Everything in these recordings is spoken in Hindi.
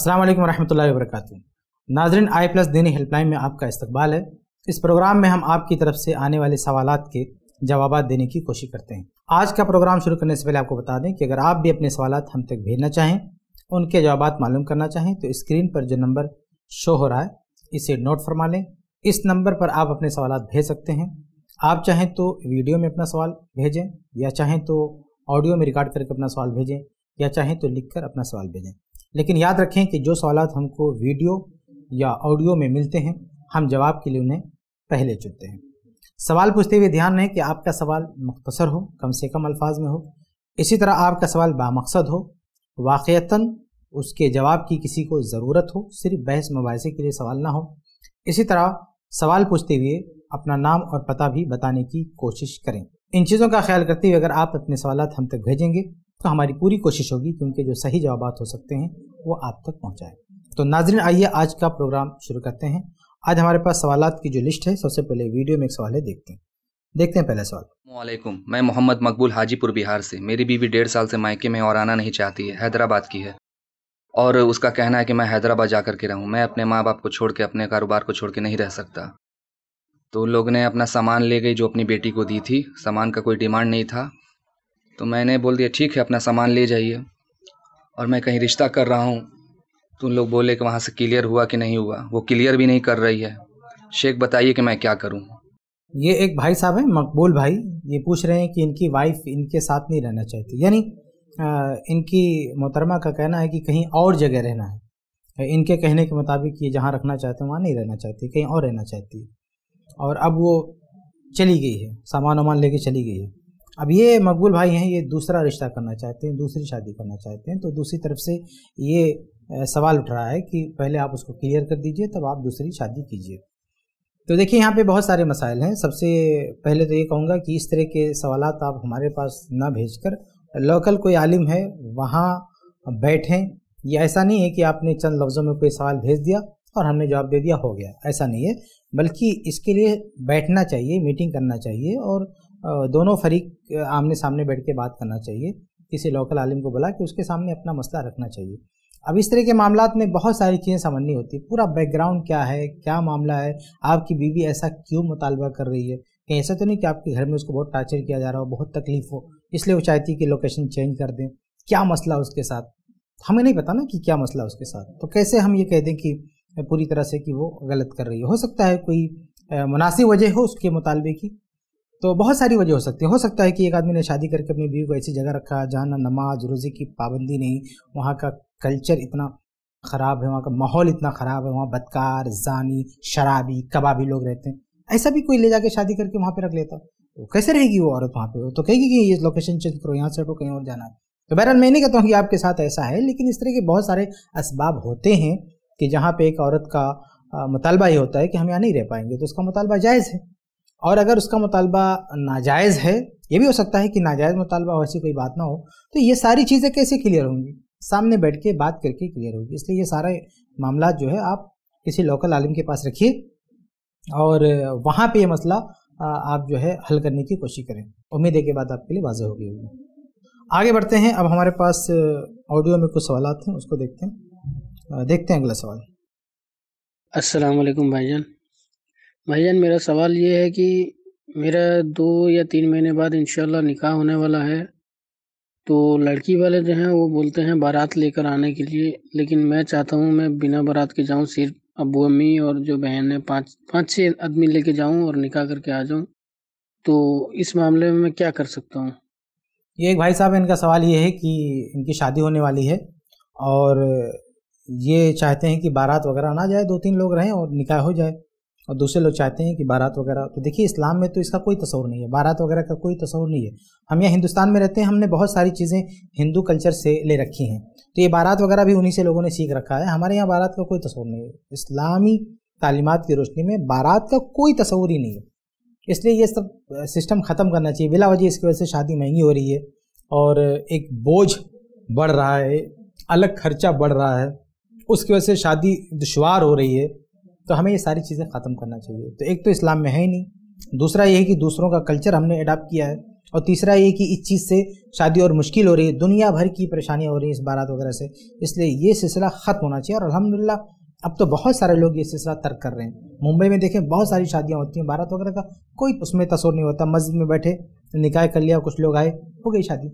अस्सलाम वालेकुम रहमतुल्लाहि वरकatuh नाजरीन आई प्लस दीनी हेल्पलाइन में आपका इस्तकबाल है इस प्रोग्राम में हम आपकी तरफ से आने वाले सवाल के जवाब देने की कोशिश करते हैं आज का प्रोग्राम शुरू करने से पहले आपको बता दें कि अगर आप भी अपने सवाल हम तक भेजना चाहें उनके जवाब मालूम करना चाहें तो स्क्रीन पर जो नंबर शो हो रहा है इसे नोट फरमा लें इस नंबर पर आप अपने सवाल भेज सकते हैं आप चाहें तो वीडियो में अपना सवाल भेजें या चाहें तो ऑडियो में रिकॉर्ड करके अपना सवाल भेजें या चाहें तो लिख कर अपना सवाल भेजें लेकिन याद रखें कि जो सवाल हमको वीडियो या ऑडियो में मिलते हैं हम जवाब के लिए उन्हें पहले चुनते हैं सवाल पूछते हुए ध्यान रहे कि आपका सवाल मुख्तसर हो कम से कम अल्फाज में हो इसी तरह आपका सवाल बामकसद हो वाक़ता उसके जवाब की किसी को ज़रूरत हो सिर्फ बहस मुबासे के लिए सवाल ना हो इसी तरह सवाल पूछते हुए अपना नाम और पता भी बताने की कोशिश करें इन चीज़ों का ख्याल करते हुए अगर आप अपने सवाल हम तक भेजेंगे तो हमारी पूरी कोशिश होगी कि उनके जो सही जवाब हो सकते हैं वो आप तक पहुँचाएँ तो नाजरन आइए आज का प्रोग्राम शुरू करते हैं आज हमारे पास सवाल की जो लिस्ट है सबसे पहले वीडियो में एक सवाल है देखते हैं देखते हैं पहला सवाल वालेकुम मैं मोहम्मद मकबूल हाजीपुर बिहार से मेरी बीवी डेढ़ साल से मायके में और आना नहीं चाहती है हैदराबाद की है और उसका कहना है कि मैं हैदराबाद जा करके रहूँ मैं अपने माँ बाप को छोड़ के अपने कारोबार को छोड़ के नहीं रह सकता तो लोग ने अपना सामान ले गई जो अपनी बेटी को दी थी सामान का कोई डिमांड नहीं था तो मैंने बोल दिया ठीक है अपना सामान ले जाइए और मैं कहीं रिश्ता कर रहा हूँ तो उन लोग बोले कि वहाँ से क्लियर हुआ कि नहीं हुआ वो क्लियर भी नहीं कर रही है शेख बताइए कि मैं क्या करूँ ये एक भाई साहब हैं मकबूल भाई ये पूछ रहे हैं कि इनकी वाइफ इनके साथ नहीं रहना चाहती यानी इनकी मोहतरमा का कहना है कि कहीं और जगह रहना है इनके कहने के मुताबिक ये जहाँ रखना चाहते हैं वहाँ नहीं रहना चाहती कहीं और रहना चाहती और अब वो चली गई है सामान वामान लेके चली गई है अब ये मकबूल भाई हैं ये दूसरा रिश्ता करना चाहते हैं दूसरी शादी करना चाहते हैं तो दूसरी तरफ से ये सवाल उठ रहा है कि पहले आप उसको क्लियर कर दीजिए तब आप दूसरी शादी कीजिए तो देखिए यहाँ पे बहुत सारे मसाइल हैं सबसे पहले तो ये कहूँगा कि इस तरह के सवाल आप हमारे पास ना कर लोकल कोई आलिम है वहाँ बैठें ये ऐसा नहीं है कि आपने चंद लफ्ज़ों में कोई सवाल भेज दिया और हमने जवाब दे दिया हो गया ऐसा नहीं है बल्कि इसके लिए बैठना चाहिए मीटिंग करना चाहिए और दोनों फरीक आमने सामने बैठ के बात करना चाहिए किसी लोकल आलिम को बुला कि उसके सामने अपना मसला रखना चाहिए अब इस तरह के मामला में बहुत सारी चीज़ें समझनी होती है पूरा बैकग्राउंड क्या है क्या मामला है आपकी बीवी ऐसा क्यों मुतालबा कर रही है कहीं ऐसा तो नहीं कि आपके घर में उसको बहुत टार्चर किया जा रहा हो बहुत तकलीफ हो इसलिए वो चाहती है कि लोकेशन चेंज कर दें क्या मसला उसके साथ हमें नहीं पता ना कि क्या मसला उसके साथ तो कैसे हम ये कह दें कि पूरी तरह से कि वो गलत कर रही है हो सकता है कोई मुनासिब वजह हो उसके मुतालबे की तो बहुत सारी वजह हो सकती है हो सकता है कि एक आदमी ने शादी करके अपनी बीवी को ऐसी जगह रखा जहाँ ना नमाज रोज़े की पाबंदी नहीं वहाँ का कल्चर इतना ख़राब है वहाँ का माहौल इतना ख़राब है वहाँ बदकार जानी शराबी कबाबी लोग रहते हैं ऐसा भी कोई ले जाके शादी करके वहाँ पर रख लेता तो कैसे रहेगी वो औरत वहाँ पर वो तो कहेगी कि ये लोकेशन चेंज करो यहाँ से हटो कहीं और जाना है तो बहरहाल मैं नहीं कहता हूँ कि आपके साथ ऐसा है लेकिन इस तरह के बहुत सारे इसबाब होते हैं कि जहाँ पे एक औरत का मुतालबा ये होता है कि हम यहाँ नहीं रह पाएंगे तो उसका मुतालबा जायज़ है और अगर उसका मुतालबा नाजायज़ है ये भी हो सकता है कि नाजायज़ मुतालबा वैसी कोई बात ना हो तो ये सारी चीज़ें कैसे क्लियर होंगी सामने बैठ के बात करके क्लियर होगी इसलिए ये सारे मामला जो है आप किसी लोकल आलिम के पास रखिए और वहाँ पे ये मसला आप जो है हल करने की कोशिश करें उम्मीद है कि बात आपके लिए वाजह गई होगी आगे बढ़ते हैं अब हमारे पास ऑडियो में कुछ सवाल हैं उसको देखते हैं देखते हैं अगला सवाल असलकम भाईजान भाईजान मेरा सवाल ये है कि मेरा दो या तीन महीने बाद इंशाल्लाह निकाह होने वाला है तो लड़की वाले जो हैं वो बोलते हैं बारात लेकर आने के लिए लेकिन मैं चाहता हूँ मैं बिना बारात के जाऊँ सिर्फ अबू अम्मी और जो बहन है पाँच पाँच छः आदमी लेके जाऊँ और निकाह करके आ जाऊँ तो इस मामले में मैं क्या कर सकता हूँ ये एक भाई साहब इनका सवाल ये है कि इनकी शादी होने वाली है और ये चाहते हैं कि बारात वगैरह ना जाए दो तीन लोग रहें और निकाह हो जाए और दूसरे लोग चाहते हैं कि बारात वगैरह तो देखिए इस्लाम में तो इसका कोई तस्वर नहीं है बारात वगैरह का कोई तस्वर नहीं है हम यहाँ हिंदुस्तान में रहते हैं हमने बहुत सारी चीज़ें हिंदू कल्चर से ले रखी हैं तो ये बारात वगैरह भी उन्हीं से लोगों ने सीख रखा है हमारे यहाँ बारात का कोई तस्वर नहीं है इस्लामी तालीमत की रोशनी में बारात का कोई तस्वर ही नहीं है इसलिए ये सब सिस्टम ख़त्म करना चाहिए बिला वजह इसकी वजह से शादी महंगी हो रही है और एक बोझ बढ़ रहा है अलग खर्चा बढ़ रहा है उसकी वजह से शादी दुशवार हो रही है तो हमें ये सारी चीज़ें ख़त्म करना चाहिए तो एक तो इस्लाम में है ही नहीं दूसरा ये है कि दूसरों का कल्चर हमने अडाप्ट किया है और तीसरा ये कि इस चीज़ से शादी और मुश्किल हो रही है दुनिया भर की परेशानियाँ हो रही हैं इस बारात वगैरह से इसलिए ये सिलसिला ख़त्म होना चाहिए और अलहमदिल्ला अब तो बहुत सारे लोग ये सिलसिला तर्क कर रहे हैं मुंबई में देखें बहुत सारी शादियाँ होती हैं बारात वगैरह का कोई उसमें तसुर नहीं होता मस्जिद में बैठे निकाय कर लिया कुछ लोग आए हो गई शादी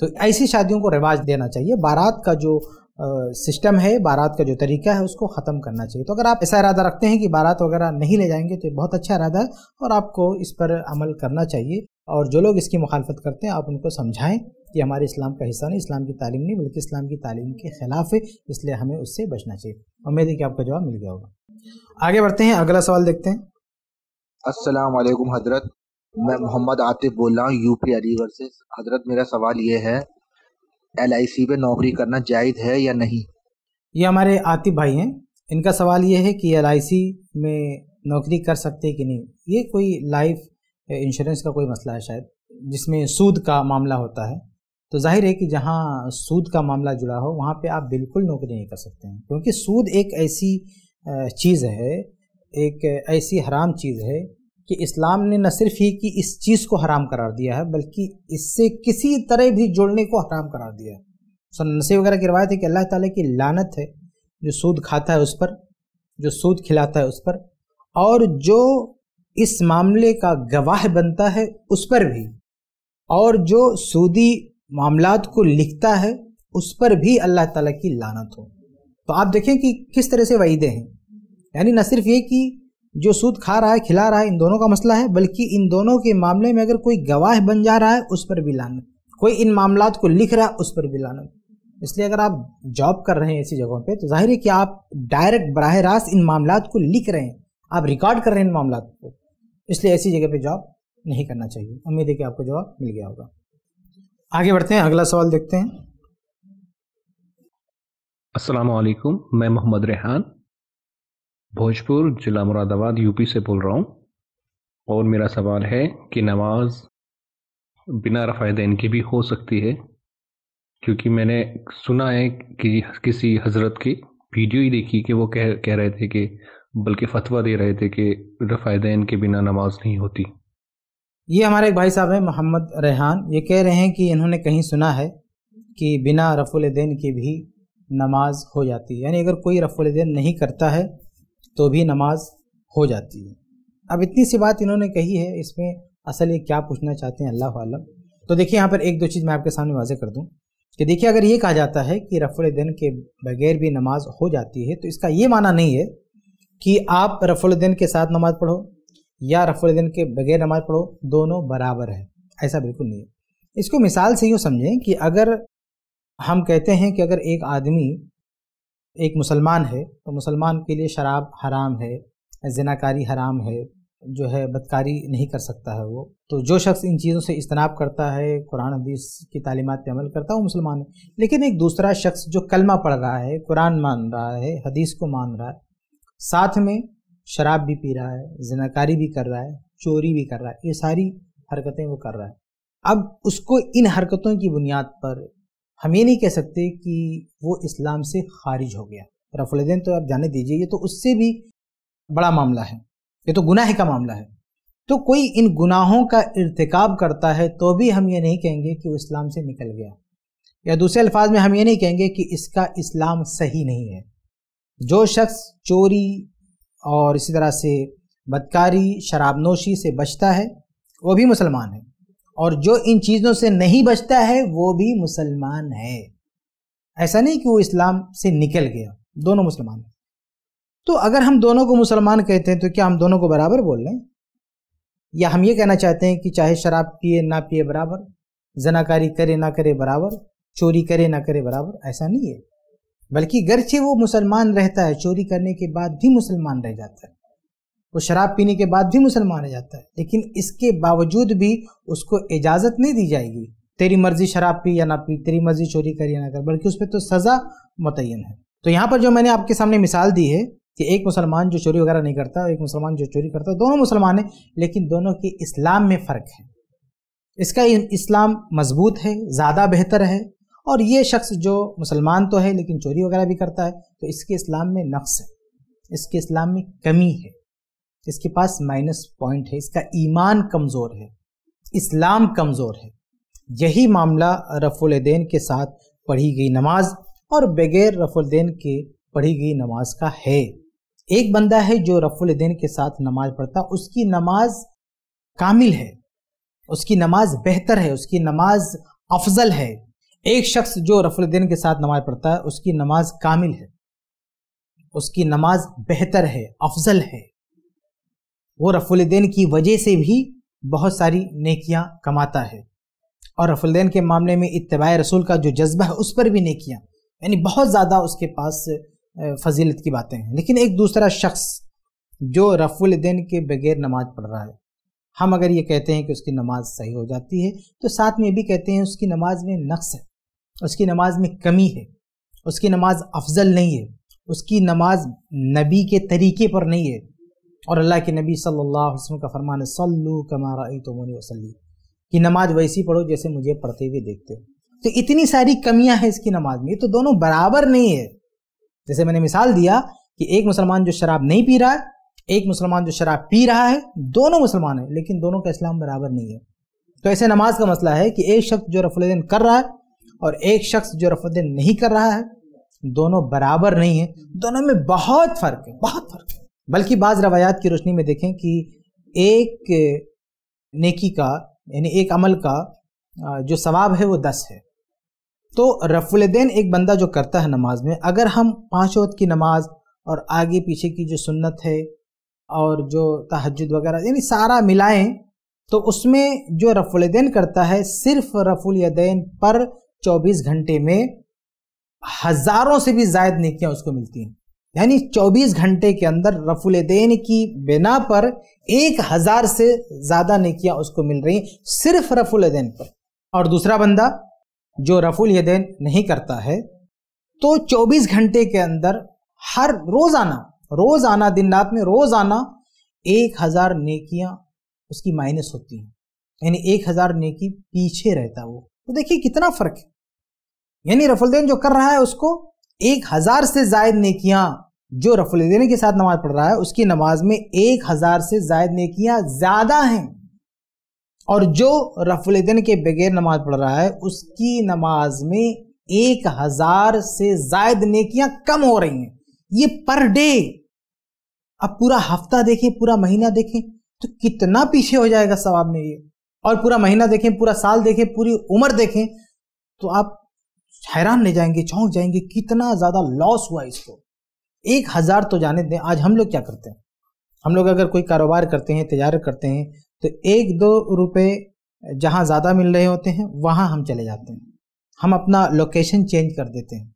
तो ऐसी शादियों को रिवाज देना चाहिए बारात का जो सिस्टम है बारात का जो तरीका है उसको ख़त्म करना चाहिए तो अगर आप ऐसा इरादा रखते हैं कि बारात वगैरह नहीं ले जाएंगे तो बहुत अच्छा इरादा है और आपको इस पर अमल करना चाहिए और जो लोग इसकी मुखालफत करते हैं आप उनको समझाएं कि हमारे इस्लाम का हिस्सा नहीं इस्लाम की तालीम नहीं बल्कि इस्लाम की तालीम के ख़िलाफ़ है इसलिए हमें उससे बचना चाहिए उम्मीद है कि आपका जवाब मिल गया होगा आगे बढ़ते हैं अगला सवाल देखते हैं अस्सलाम वालेकुम हजरत मैं मोहम्मद आतिफ बोल रहा हूँ यूपी अलीगढ़ से हजरत मेरा सवाल ये है एल आई सी में नौकरी करना जायज़ है या नहीं ये हमारे आतिफ भाई हैं इनका सवाल ये है कि एल आई सी में नौकरी कर सकते कि नहीं ये कोई लाइफ इंश्योरेंस का कोई मसला है शायद जिसमें सूद का मामला होता है तो जाहिर है कि जहाँ सूद का मामला जुड़ा हो वहाँ पे आप बिल्कुल नौकरी नहीं कर सकते हैं क्योंकि सूद एक ऐसी चीज़ है एक ऐसी हराम चीज़ है कि इस्लाम ने न सिर्फ ही कि इस चीज़ को हराम करार दिया है बल्कि इससे किसी तरह भी जुड़ने को हराम करार दिया है नसी वगैरह की रवायत है कि अल्लाह ताला की लानत है जो सूद खाता है उस पर जो सूद खिलाता है उस पर और जो इस मामले का गवाह बनता है उस पर भी और जो सूदी मामलात को लिखता है उस पर भी अल्लाह ताला की लानत हो तो आप देखें कि किस तरह से वईदे हैं यानी न सिर्फ ये कि जो सूद खा रहा है खिला रहा है इन दोनों का मसला है बल्कि इन दोनों के मामले में अगर कोई गवाह बन जा रहा है उस पर भी लानत कोई इन मामला को लिख रहा है उस पर भी लानत इसलिए अगर आप जॉब कर रहे हैं ऐसी जगहों पर तो जाहिर है कि आप डायरेक्ट बरह रास्त इन मामला को लिख रहे हैं आप रिकॉर्ड कर रहे हैं इन मामला को इसलिए ऐसी जगह पर जॉब नहीं करना चाहिए उम्मीद है कि आपको जवाब मिल गया होगा आगे बढ़ते हैं अगला सवाल देखते हैं असलकुम मैं मोहम्मद रेहान भोजपुर ज़िला मुरादाबाद यूपी से बोल रहा हूँ और मेरा सवाल है कि नमाज बिना दिन की भी हो सकती है क्योंकि मैंने सुना है कि किसी हज़रत की वीडियो ही देखी कि वो कह कह रहे थे कि बल्कि फतवा दे रहे थे कि दिन के बिना नमाज नहीं होती ये हमारे एक भाई साहब हैं मोहम्मद रेहान ये कह रहे हैं कि इन्होंने कहीं सुना है कि बिना रफुलदैन की भी नमाज हो जाती है यानी अगर कोई रफुलदैन नहीं करता है तो भी नमाज हो जाती है अब इतनी सी बात इन्होंने कही है इसमें असल ये क्या पूछना चाहते हैं अल्लाह आलम तो देखिए यहाँ पर एक दो चीज़ मैं आपके सामने वाजह कर दूँ कि देखिए अगर ये कहा जाता है कि रफ़ुल दिन के बगैर भी नमाज हो जाती है तो इसका ये माना नहीं है कि आप रफ़ुल दिन के साथ नमाज पढ़ो या रफ़ुल दिन के बगैर नमाज पढ़ो दोनों बराबर है ऐसा बिल्कुल नहीं है इसको मिसाल से यूँ समझें कि अगर हम कहते हैं कि अगर एक आदमी एक मुसलमान है तो मुसलमान के लिए शराब हराम है जनाकारी हराम है जो है बदकारी नहीं कर सकता है वो तो जो शख्स इन चीज़ों से इजतनाब करता है कुरान हदीस की तालीमत पर अमल करता है वो मुसलमान है लेकिन एक दूसरा शख्स जो कलमा पढ़ रहा है कुरान मान रहा है हदीस को मान रहा है साथ में शराब भी पी रहा है जनाकारी भी कर रहा है चोरी भी कर रहा है ये सारी हरकतें वो कर रहा है अब उसको इन हरकतों की बुनियाद पर हम ये नहीं कह सकते कि वो इस्लाम से खारिज हो गया रफुलदेन तो आप जाने दीजिए ये तो उससे भी बड़ा मामला है ये तो गुनाह का मामला है तो कोई इन गुनाहों का इरतकब करता है तो भी हम ये नहीं कहेंगे कि वो इस्लाम से निकल गया या दूसरे अल्फाज में हम ये नहीं कहेंगे कि इसका इस्लाम सही नहीं है जो शख्स चोरी और इसी तरह से बदकारी शराब नोशी से बचता है वो भी मुसलमान है और जो इन चीज़ों से नहीं बचता है वो भी मुसलमान है ऐसा नहीं कि वो इस्लाम से निकल गया दोनों मुसलमान हैं तो अगर हम दोनों को मुसलमान कहते हैं तो क्या हम दोनों को बराबर बोल रहे हैं या हम ये कहना चाहते हैं कि चाहे शराब पिए ना पिए बराबर जनाकारी करे ना करे बराबर चोरी करे ना करे बराबर ऐसा नहीं है बल्कि गरचे वो मुसलमान रहता है चोरी करने के बाद भी मुसलमान रह जाता है वो शराब पीने के बाद भी मुसलमान आ जाता है लेकिन इसके बावजूद भी उसको इजाज़त नहीं दी जाएगी तेरी मर्ज़ी शराब पी या ना पी तेरी मर्ज़ी चोरी कर या ना कर बल्कि उस पर तो सज़ा मुतन है तो यहाँ पर जो मैंने आपके सामने मिसाल दी है कि एक मुसलमान जो चोरी वगैरह नहीं करता और एक मुसलमान जो चोरी करता है दोनों मुसलमान हैं लेकिन दोनों के इस्लाम में फ़र्क है इसका इस्लाम मजबूत है ज़्यादा बेहतर है और ये शख्स जो मुसलमान तो है लेकिन चोरी वगैरह भी करता है तो इसके इस्लाम में नक्स है इसके इस्लाम में कमी है इसके पास माइनस पॉइंट है इसका ईमान कमज़ोर है इस्लाम कमज़ोर है यही मामला रफुलदैन के साथ पढ़ी गई नमाज और बगैर रफुलदैन के पढ़ी गई नमाज का है एक बंदा है जो रफुलदैन के साथ नमाज पढ़ता उसकी नमाज कामिल है उसकी नमाज बेहतर है उसकी नमाज अफजल है एक शख्स जो रफुलद्दीन के साथ नमाज पढ़ता है उसकी नमाज कामिल है उसकी नमाज बेहतर है अफजल है वो रफुलदेन की वजह से भी बहुत सारी नेकियां कमाता है और रफुलदेन के मामले में इतबा रसूल का जो जज्बा है उस पर भी नेकियां यानी बहुत ज़्यादा उसके पास फजीलत की बातें हैं लेकिन एक दूसरा शख्स जो रफुलदेन के बगैर नमाज पढ़ रहा है हम अगर ये कहते हैं कि उसकी नमाज सही हो जाती है तो साथ में भी कहते हैं उसकी नमाज में नक्स है उसकी नमाज में कमी है उसकी नमाज अफजल नहीं है उसकी नमाज नबी के तरीके पर नहीं है और अल्लाह के नबी सल्लल्लाहु अलैहि वसल्लम का फरमान सल्लू सल्लु कमारा तोमनी वसली कि नमाज वैसी पढ़ो जैसे मुझे पढ़ते हुए देखते हो तो इतनी सारी कमियां हैं इसकी नमाज में तो दोनों बराबर नहीं है जैसे मैंने मिसाल दिया कि एक मुसलमान जो शराब नहीं पी रहा है एक मुसलमान जो शराब पी रहा है दोनों मुसलमान हैं लेकिन दोनों का इस्लाम बराबर नहीं है तो ऐसे नमाज का मसला है कि एक शख्स जो रफुलदैन कर रहा है और एक शख्स जो रफुलदैन नहीं कर रहा है दोनों बराबर नहीं है दोनों में बहुत फ़र्क है बहुत फ़र्क है बल्कि बाज़ रवायात की रोशनी में देखें कि एक नेकी का यानी एक अमल का जो सवाब है वो दस है तो रफुलदेन एक बंदा जो करता है नमाज में अगर हम पाँच वक्त की नमाज और आगे पीछे की जो सुन्नत है और जो तहजद वगैरह यानी सारा मिलाएं तो उसमें जो रफुलदेन करता है सिर्फ रफुलदेन पर 24 घंटे में हज़ारों से भी जायद नेकियां उसको मिलती हैं यानी 24 घंटे के अंदर रफुल देन की बिना पर एक हज़ार से ज़्यादा नेकियां उसको मिल रही सिर्फ रफुल देन पर और दूसरा बंदा जो रफुल देन नहीं करता है तो 24 घंटे के अंदर हर रोज आना रोज आना दिन रात में रोज आना एक हज़ार नेकियाँ उसकी माइनस होती हैं यानी एक हज़ार नेकी पीछे रहता वो तो देखिए कितना फ़र्क है यानी रफुलदैन जो कर रहा है उसको एक हजार से जायद नेकियां जो रफुलदेन के साथ नमाज पढ़ रहा है उसकी नमाज में एक हजार से जायद नेकियां ज्यादा हैं और जो रफुलदेन के बगैर नमाज पढ़ रहा है उसकी नमाज में एक हजार से जायद नेकियां कम हो रही हैं ये पर डे अब पूरा हफ्ता देखें पूरा महीना देखें तो कितना पीछे हो जाएगा सवाब में ये और पूरा महीना देखें पूरा साल देखें पूरी उम्र देखें तो आप हैरान रह जाएंगे चौंक जाएंगे कितना ज़्यादा लॉस हुआ इसको एक हज़ार तो जाने दें आज हम लोग क्या करते हैं हम लोग अगर कोई कारोबार करते हैं तजारत करते हैं तो एक दो रुपये जहाँ ज़्यादा मिल रहे होते हैं वहाँ हम चले जाते हैं हम अपना लोकेशन चेंज कर देते हैं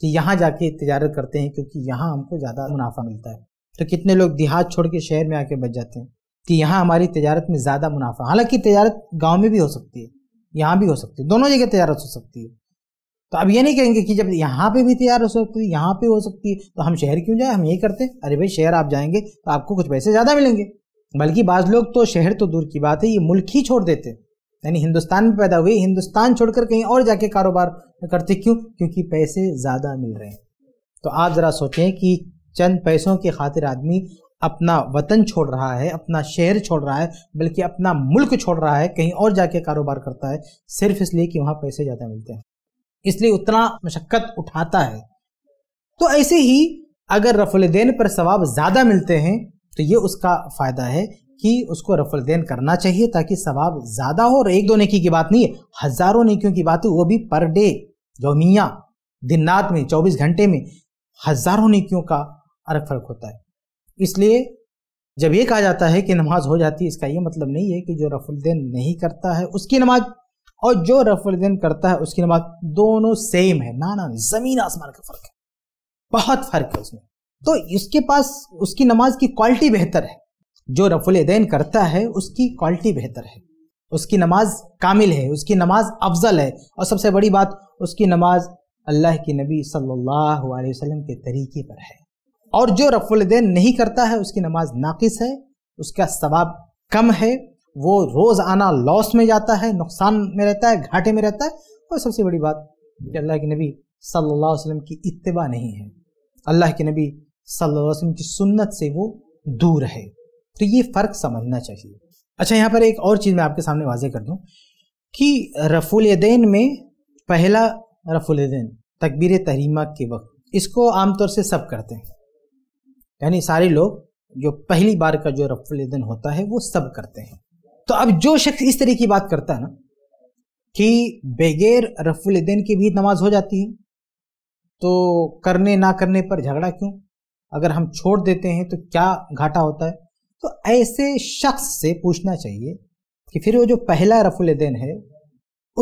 कि यहाँ जाके तजारत करते हैं क्योंकि यहाँ हमको ज़्यादा मुनाफा मिलता है तो कितने लोग देहात छोड़ के शहर में आके बच जाते हैं कि यहाँ हमारी तजारत में ज़्यादा मुनाफा हालांकि तजारत गाँव में भी हो सकती है यहाँ भी हो सकती है दोनों जगह तजारत हो सकती है तो अब ये नहीं कहेंगे कि जब यहाँ पे भी तैयार हो सकती है यहाँ पे हो सकती है तो हम शहर क्यों जाए हम यही करते हैं अरे भाई शहर आप जाएंगे तो आपको कुछ पैसे ज़्यादा मिलेंगे बल्कि बाज़ लोग तो शहर तो दूर की बात है ये मुल्क ही छोड़ देते यानी हिंदुस्तान में पैदा हुए हिंदुस्तान छोड़कर कहीं और जाके कारोबार करते क्यों क्योंकि पैसे ज़्यादा मिल रहे हैं तो आप ज़रा सोचें कि चंद पैसों की खातिर आदमी अपना वतन छोड़ रहा है अपना शहर छोड़ रहा है बल्कि अपना मुल्क छोड़ रहा है कहीं और जाके कारोबार करता है सिर्फ इसलिए कि वहाँ पैसे ज़्यादा मिलते हैं इसलिए उतना मशक्क़त उठाता है तो ऐसे ही अगर देन पर सवाब ज़्यादा मिलते हैं तो ये उसका फ़ायदा है कि उसको देन करना चाहिए ताकि सवाब ज़्यादा हो और एक दो नेकी की बात नहीं है हज़ारों नेकियों की बात है वो भी पर डे गौमिया दिन रात में चौबीस घंटे में हज़ारों नेकियों का अलग फ़र्क होता है इसलिए जब ये कहा जाता है कि नमाज हो जाती है इसका ये मतलब नहीं है कि जो रफुल्देन नहीं करता है उसकी नमाज और जो रेफ्रिजरेंट करता है उसकी नमाज दोनों सेम है ना ना ज़मीन आसमान का फ़र्क है बहुत फ़र्क है उसमें तो इसके पास उसकी नमाज की क्वालिटी बेहतर है जो रफुलदैन करता है उसकी क्वालिटी बेहतर है उसकी नमाज कामिल है उसकी नमाज अफजल है और सबसे बड़ी बात उसकी नमाज अल्लाह के नबी सल्लल्लाहु अलैहि वसल्लम के तरीके पर है और जो रफुलदैन नहीं करता है उसकी नमाज नाकिस है उसका सवाब कम है वो रोज़ आना लॉस में जाता है नुकसान में रहता है घाटे में रहता है और सबसे बड़ी बात अल्लाह के नबी सल्लल्लाहु अलैहि वसल्लम की इत्तबा नहीं है अल्लाह के नबी सल्लल्लाहु अलैहि वसल्लम की सुन्नत से वो दूर है तो ये फ़र्क समझना चाहिए अच्छा यहाँ पर एक और चीज़ मैं आपके सामने वाजे कर दूँ कि रफुलदैन में पहला रफुलदैन तकबीर तहरीमा के वक्त इसको आमतौर से सब करते हैं यानी सारे लोग जो पहली बार का जो रफुलदैन होता है वो सब करते हैं तो अब जो शख्स इस तरह की बात करता है ना कि बगैर रफुलदैन की भी नमाज हो जाती है तो करने ना करने पर झगड़ा क्यों अगर हम छोड़ देते हैं तो क्या घाटा होता है तो ऐसे शख्स से पूछना चाहिए कि फिर वो जो पहला रफुलदैन है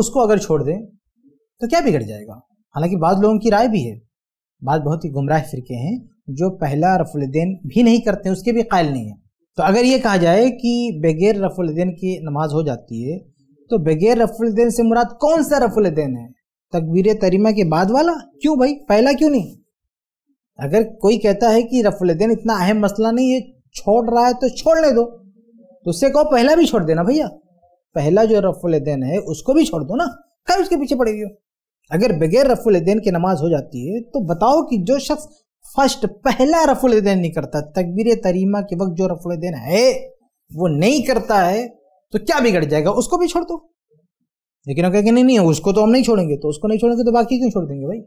उसको अगर छोड़ दें तो क्या बिगड़ जाएगा हालांकि बाद लोगों की राय भी है बाद बहुत ही गुमराह फिरके हैं जो पहला रफुलदैन भी नहीं करते उसके भी कायल नहीं है तो अगर ये कहा जाए कि बगैर दिन की नमाज हो जाती है तो बगैर दिन से मुराद कौन सा दिन है तकबीर तरीमा के बाद वाला क्यों भाई पहला क्यों नहीं अगर कोई कहता है कि दिन इतना अहम मसला नहीं है छोड़ रहा है तो छोड़ने दो तो उससे कहो पहला भी छोड़ देना भैया पहला जो दिन है उसको भी छोड़ दो ना कभी उसके पीछे पड़ेगी अगर बगैर दिन की नमाज हो जाती है तो बताओ कि जो शख्स फर्स्ट पहला रफुल देन नहीं करता तकबीर तरीमा के वक्त जो रफुल देन है वो नहीं करता है तो क्या बिगड़ जाएगा उसको भी छोड़ दो लेकिन कहेंगे नहीं नहीं उसको तो हम नहीं छोड़ेंगे तो उसको नहीं छोड़ेंगे तो बाकी क्यों छोड़ देंगे भाई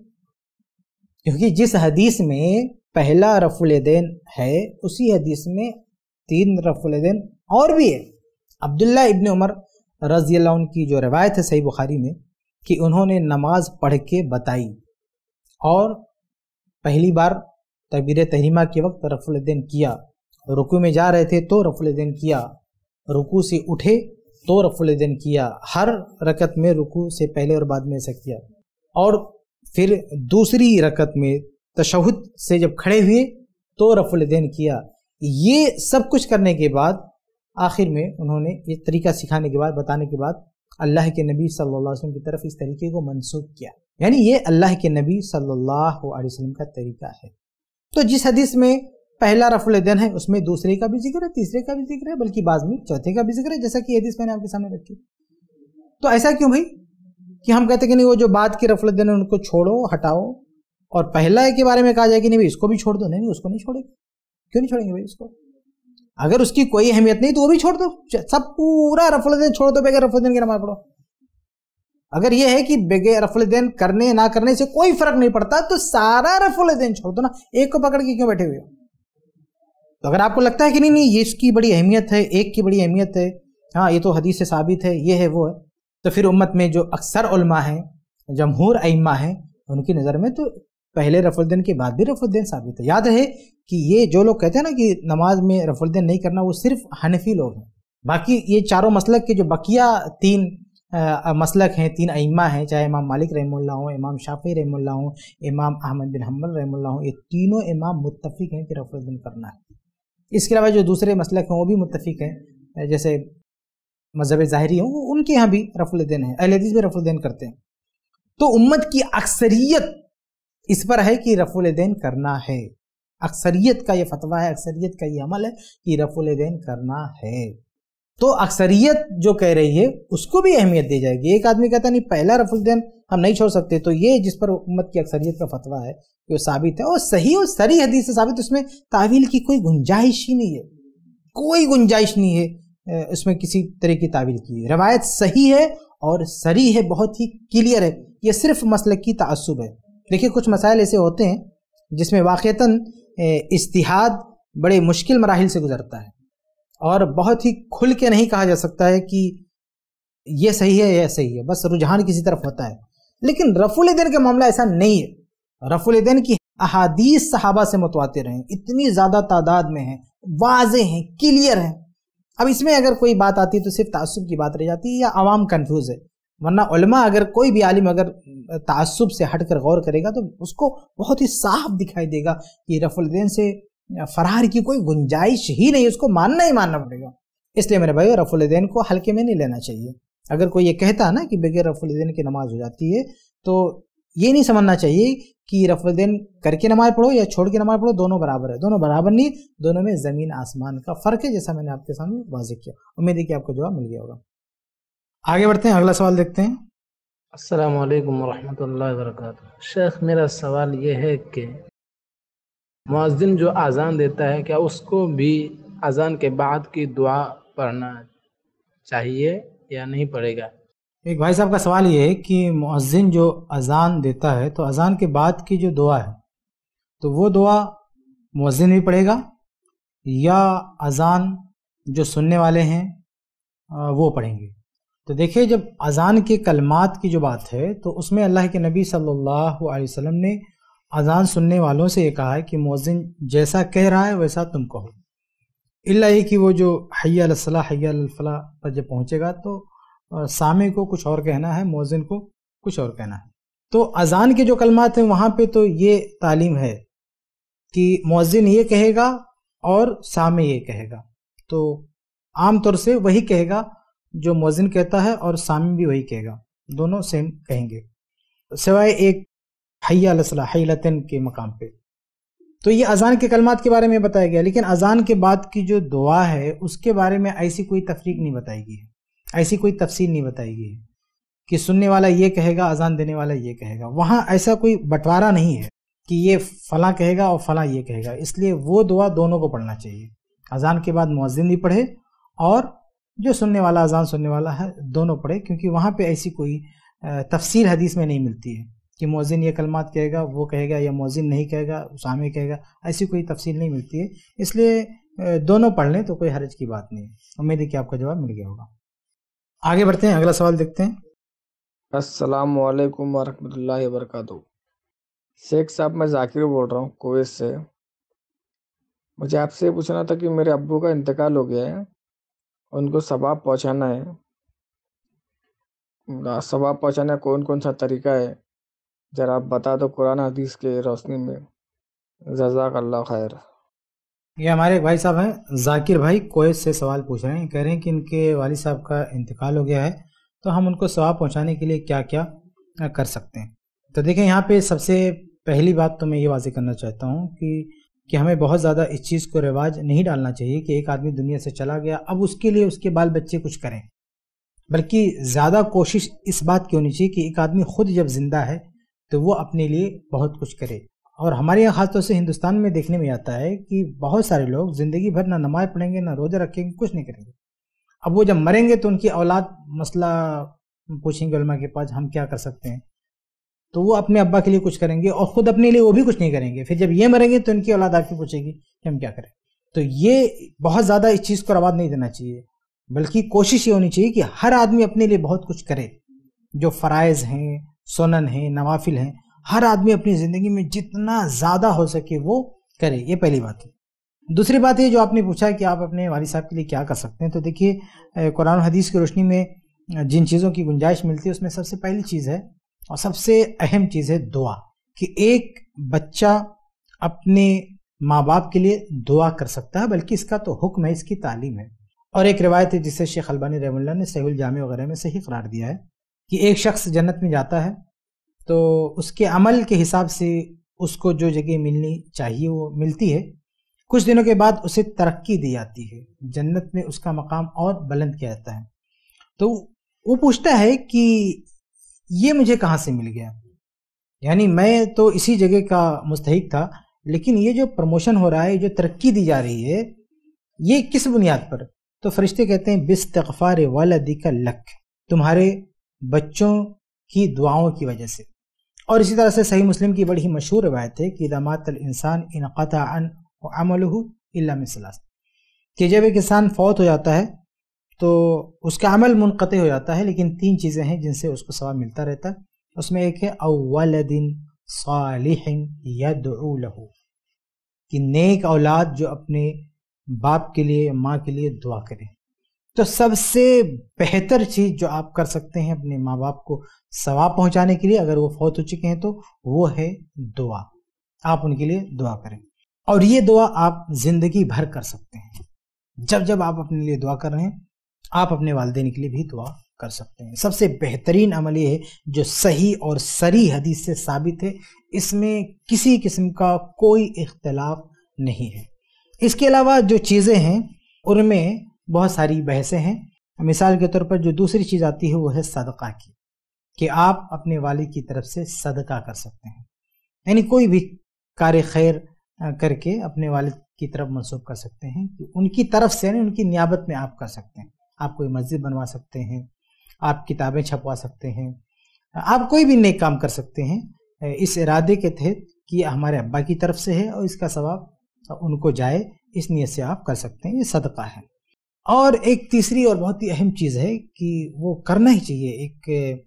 क्योंकि जिस हदीस में पहला रफुल देन है उसी हदीस में तीन रफुल देन और भी है अब्दुल्ला इबन उमर रजी अल्लाह की जो रवायत है सही बुखारी में कि उन्होंने नमाज पढ़ के बताई और पहली बार तबीर तहरीमा के वक्त रफुलदैन किया रुकू में जा रहे थे तो रफुलदैन किया रुकू से उठे तो रफुलदैन किया हर रकत में रुकू से पहले और बाद में ऐसा किया और फिर दूसरी रकत में तशहद से जब खड़े हुए तो रफुलदैन किया ये सब कुछ करने के बाद आखिर में उन्होंने ये तरीका सिखाने के बाद बताने के बाद अल्लाह के नबी सल्लल्लाहु अलैहि वसल्लम की तरफ इस तरीके को मनसूख किया यानी ये अल्लाह के नबी सल्लल्लाहु अलैहि वसल्लम का तरीका है तो जिस हदीस में पहला दिन है उसमें दूसरे का भी जिक्र है तीसरे का भी जिक्र है बल्कि बाद में चौथे का भी जिक्र है जैसा कि हदीस मैंने आपके सामने रखी तो ऐसा क्यों भाई कि हम कहते कि नहीं वो जो बाद के दिन है उनको छोड़ो हटाओ और पहला के बारे में कहा जाए कि नहीं भाई इसको भी छोड़ दो नहीं नहीं उसको नहीं छोड़ेंगे क्यों नहीं छोड़ेंगे भाई इसको अगर उसकी कोई अहमियत नहीं तो वो भी छोड़ दो सब पूरा रफुलदन छोड़ दो बगैर रफुलदन के नमाज पढ़ो अगर ये है कि बगैर देन करने ना करने से कोई फर्क नहीं पड़ता तो सारा देन छोड़ दो ना एक को पकड़ के क्यों बैठे हुए तो अगर आपको लगता है कि नहीं नहीं ये इसकी बड़ी अहमियत है एक की बड़ी अहमियत है हाँ ये तो हदीस से साबित है ये है वो है तो फिर उम्मत में जो अक्सर उलमा हैं जमहूर अइमा हैं उनकी नज़र में तो पहले रफुलदैन के बाद भी रफुलदैन साबित है याद रहे कि ये जो लोग कहते हैं ना कि नमाज में रफुलदैन नहीं करना वो सिर्फ हनफी लोग हैं बाकी ये चारों मसलक के जो बकिया तीन मसलक हैं तीन अइमा हैं चाहे इमाम मालिक रहमुल्ला हों इमाम शाफी रहमुल्ला हों इमाम अहमद बिन हमल रहमुल्ला हों ये तीनों इमाम मुतफ़ हैं कि रफ़ दिन करना है इसके अलावा जो दूसरे मसलक हैं वो भी मुतफ़ हैं जैसे मजहब ज़ाहरी हों उनके यहाँ भी रफुल्दीन है अहलदीस भी रफुल्दीन करते हैं तो उम्मत की अक्सरियत इस पर है कि रफुल्दीन करना है अक्सरियत का ये फतवा है अक्सरियत का ये अमल है कि रफुल्दीन करना है तो अक्सरियत जो कह रही है उसको भी अहमियत दी जाएगी एक आदमी कहता नहीं पहला रफुलदैन हम नहीं छोड़ सकते तो ये जिस पर उम्मत की अक्सरियत का फतवा है वो साबित है और सही और सरी हदीस से साबित उसमें तावील की कोई गुंजाइश ही नहीं है कोई गुंजाइश नहीं है उसमें किसी तरह की तावील की रवायत सही है और सरी है बहुत ही क्लियर है ये सिर्फ मसल की तसब है देखिए कुछ मसाइल ऐसे होते हैं जिसमें वाक़ता इस्तिहाद बड़े मुश्किल मराहल से गुजरता है और बहुत ही खुल के नहीं कहा जा सकता है कि ये सही है यह सही है बस रुझान किसी तरफ होता है लेकिन रफुल दिन का मामला ऐसा नहीं है रफुल दिन की अहादीस सहाबा से मतवाते रहे इतनी ज़्यादा तादाद में है वाजे हैं क्लियर हैं अब इसमें अगर कोई बात आती है तो सिर्फ तसब की बात रह जाती है या आवाम कन्फ्यूज़ है वरना उलमा अगर कोई भी आलिम अगर तसब से हट कर गौर करेगा तो उसको बहुत ही साफ दिखाई देगा कि रफुल्दीन से फरार की कोई गुंजाइश ही नहीं उसको मानना ही मानना पड़ेगा इसलिए मेरे भाई रफुलदैन को हल्के में नहीं लेना चाहिए अगर कोई ये कहता ना कि बगैर रफुलदैन की नमाज हो जाती है तो ये नहीं समझना चाहिए कि रफुलदैन करके नमाज पढ़ो या छोड़ के नमाज पढ़ो दोनों बराबर है दोनों बराबर नहीं दोनों में ज़मीन आसमान का फ़र्क है जैसा मैंने आपके सामने वाजिक किया उम्मीद है कि आपको जवाब मिल गया होगा आगे बढ़ते हैं अगला सवाल देखते हैं असल वरहमल वर्क शेख मेरा सवाल ये है कि मुआजिन जो अज़ान देता है क्या उसको भी अज़ान के बाद की दुआ पढ़ना चाहिए या नहीं पड़ेगा एक भाई साहब का सवाल ये है कि मुआजिन जो अज़ान देता है तो अज़ान के बाद की जो दुआ है तो वो दुआ मुआजिन भी पढ़ेगा या अज़ान जो सुनने वाले हैं वो पढ़ेंगे तो देखिए जब अज़ान के कलमात की जो बात है तो उसमें अल्लाह के नबी सल्लल्लाहु अलैहि वसल्लम ने अजान सुनने वालों से ये कहा है कि मोजिन जैसा कह रहा है वैसा तुम कहो इला ही कि वो जो हैसला हैयाफला पर जब पहुँचेगा तो सामे को कुछ और कहना है मोजिन को कुछ और कहना है तो अजान के जो कलमात हैं वहाँ पे तो ये तालीम है कि मोजिन ये कहेगा और सामे ये कहेगा तो आमतौर से वही कहेगा जो मोजिन कहता है और सामी भी वही कहेगा दोनों सेम कहेंगे सिवाय एक हैया हैलतन के मकाम पे तो ये अजान के कलमात के बारे में बताया गया लेकिन अजान के बाद की जो दुआ है उसके बारे में ऐसी कोई तफरीक नहीं बताई गई है ऐसी कोई तफसील नहीं बताई गई है कि सुनने वाला ये कहेगा अजान देने वाला ये कहेगा वहाँ ऐसा कोई बंटवारा नहीं है कि ये फला कहेगा और फला ये कहेगा इसलिए वो दुआ दोनों को पढ़ना चाहिए अजान के बाद मुआजिन भी पढ़े और जो सुनने वाला अजान सुनने वाला है दोनों पढ़े क्योंकि वहाँ पे ऐसी कोई तफसीर हदीस में नहीं मिलती है कि मोजिन ये कलमात कहेगा वो कहेगा या मोजिन नहीं कहेगा उसामे कहेगा ऐसी कोई तफसील नहीं मिलती है इसलिए दोनों पढ़ लें तो कोई हरज की बात नहीं उम्मीद है कि आपका जवाब मिल गया होगा आगे बढ़ते हैं अगला सवाल देखते हैं अस्सलाम वरहमल वरक शेख साहब मैं जाकिर बोल रहा हूँ कुवैत से मुझे आपसे पूछना था कि मेरे अबू का इंतकाल हो गया है उनको सबाब पहुँचाना है सबाब पहुँचाना कौन कौन सा तरीका है ज़रा बता दो कुरान हदीस के रोशनी में जजाक अल्लाह खैर ये हमारे एक भाई साहब हैं जाकिर भाई कोयत से सवाल पूछ रहे हैं कह रहे हैं कि इनके वाली साहब का इंतकाल हो गया है तो हम उनको सवाब पहुंचाने के लिए क्या क्या कर सकते हैं तो देखें यहाँ पे सबसे पहली बात तो मैं ये वाजी करना चाहता हूँ कि कि हमें बहुत ज़्यादा इस चीज़ को रिवाज नहीं डालना चाहिए कि एक आदमी दुनिया से चला गया अब उसके लिए उसके बाल बच्चे कुछ करें बल्कि ज़्यादा कोशिश इस बात की होनी चाहिए कि एक आदमी खुद जब ज़िंदा है तो वो अपने लिए बहुत कुछ करे और हमारे यहाँ ख़ासतौर से हिंदुस्तान में देखने में आता है कि बहुत सारे लोग ज़िंदगी भर ना नमाज़ पढ़ेंगे ना रोज़ा रखेंगे कुछ नहीं करेंगे अब वो जब मरेंगे तो उनकी औलाद मसला पूछेंगे उलमा के पास हम क्या कर सकते हैं तो वो अपने अब्बा के लिए कुछ करेंगे और ख़ुद अपने लिए वो भी कुछ नहीं करेंगे फिर जब ये मरेंगे तो उनकी औलाद आपकी पूछेगी कि हम क्या करें तो ये बहुत ज़्यादा इस चीज़ को रवाद नहीं देना चाहिए बल्कि कोशिश ये होनी चाहिए कि हर आदमी अपने लिए बहुत कुछ करे जो फ़रज़ हैं सोनन है नवाफिल हैं हर आदमी अपनी ज़िंदगी में जितना ज़्यादा हो सके वो करे ये पहली बात है दूसरी बात ये जो आपने पूछा कि आप अपने वाली साहब के लिए क्या कर सकते हैं तो देखिए कुरान हदीस की रोशनी में जिन चीज़ों की गुंजाइश मिलती है उसमें सबसे पहली चीज़ है और सबसे अहम चीज़ है दुआ कि एक बच्चा अपने माँ बाप के लिए दुआ कर सकता है बल्कि इसका तो हुक्म है इसकी तालीम है और एक रिवायत है जिसे शेख अलबानी रहमुल्ला ने सहुल जामे वगैरह में सही करार दिया है कि एक शख्स जन्नत में जाता है तो उसके अमल के हिसाब से उसको जो जगह मिलनी चाहिए वो मिलती है कुछ दिनों के बाद उसे तरक्की दी जाती है जन्नत में उसका मकाम और बुलंद किया जाता है तो वो पूछता है कि ये मुझे कहाँ से मिल गया यानी मैं तो इसी जगह का मुस्तक था लेकिन ये जो प्रमोशन हो रहा है जो तरक्की दी जा रही है ये किस बुनियाद पर तो फरिश्ते कहते हैं बिस्तफ़ार वालदी का लक तुम्हारे बच्चों की दुआओं की वजह से और इसी तरह से सही मुस्लिम की बड़ी ही मशहूर रवायत है कि दामात इंसान इन अन अमल कि जब एक इंसान फौत हो जाता है तो उसका अमल मुनक़ हो जाता है लेकिन तीन चीज़ें हैं जिनसे उसको सवाब मिलता रहता है उसमें एक है अवल दिन सालहू कि नेक औलाद जो अपने बाप के लिए माँ के लिए दुआ करें तो सबसे बेहतर चीज जो आप कर सकते हैं अपने माँ बाप को सवाब पहुंचाने के लिए अगर वो फौत हो चुके हैं तो वो है दुआ आप उनके लिए दुआ करें और ये दुआ आप जिंदगी भर कर सकते हैं जब जब आप अपने लिए दुआ कर रहे हैं आप अपने वालदेन के लिए भी दुआ कर सकते हैं सबसे बेहतरीन अमल ये है जो सही और सरी हदीस से साबित है इसमें किसी किस्म का कोई इख्तलाफ नहीं है इसके अलावा जो चीज़ें हैं उनमें बहुत सारी बहसें हैं मिसाल के तौर पर जो दूसरी चीज़ आती है वो है सदका की कि आप अपने वाले की तरफ से सदका कर सकते हैं यानी कोई भी कार्य खैर करके अपने वालिद की तरफ मनसूब कर सकते हैं कि उनकी तरफ से यानी उनकी नियाबत में आप कर सकते हैं आप कोई मस्जिद बनवा सकते हैं आप किताबें छपवा सकते हैं आप कोई भी नेक काम कर सकते हैं इस इरादे के तहत कि हमारे अब्बा की तरफ से है और इसका सवाब उनको जाए इस नीयत से आप कर सकते हैं ये सदका है और एक तीसरी और बहुत ही अहम चीज़ है कि वो करना ही चाहिए एक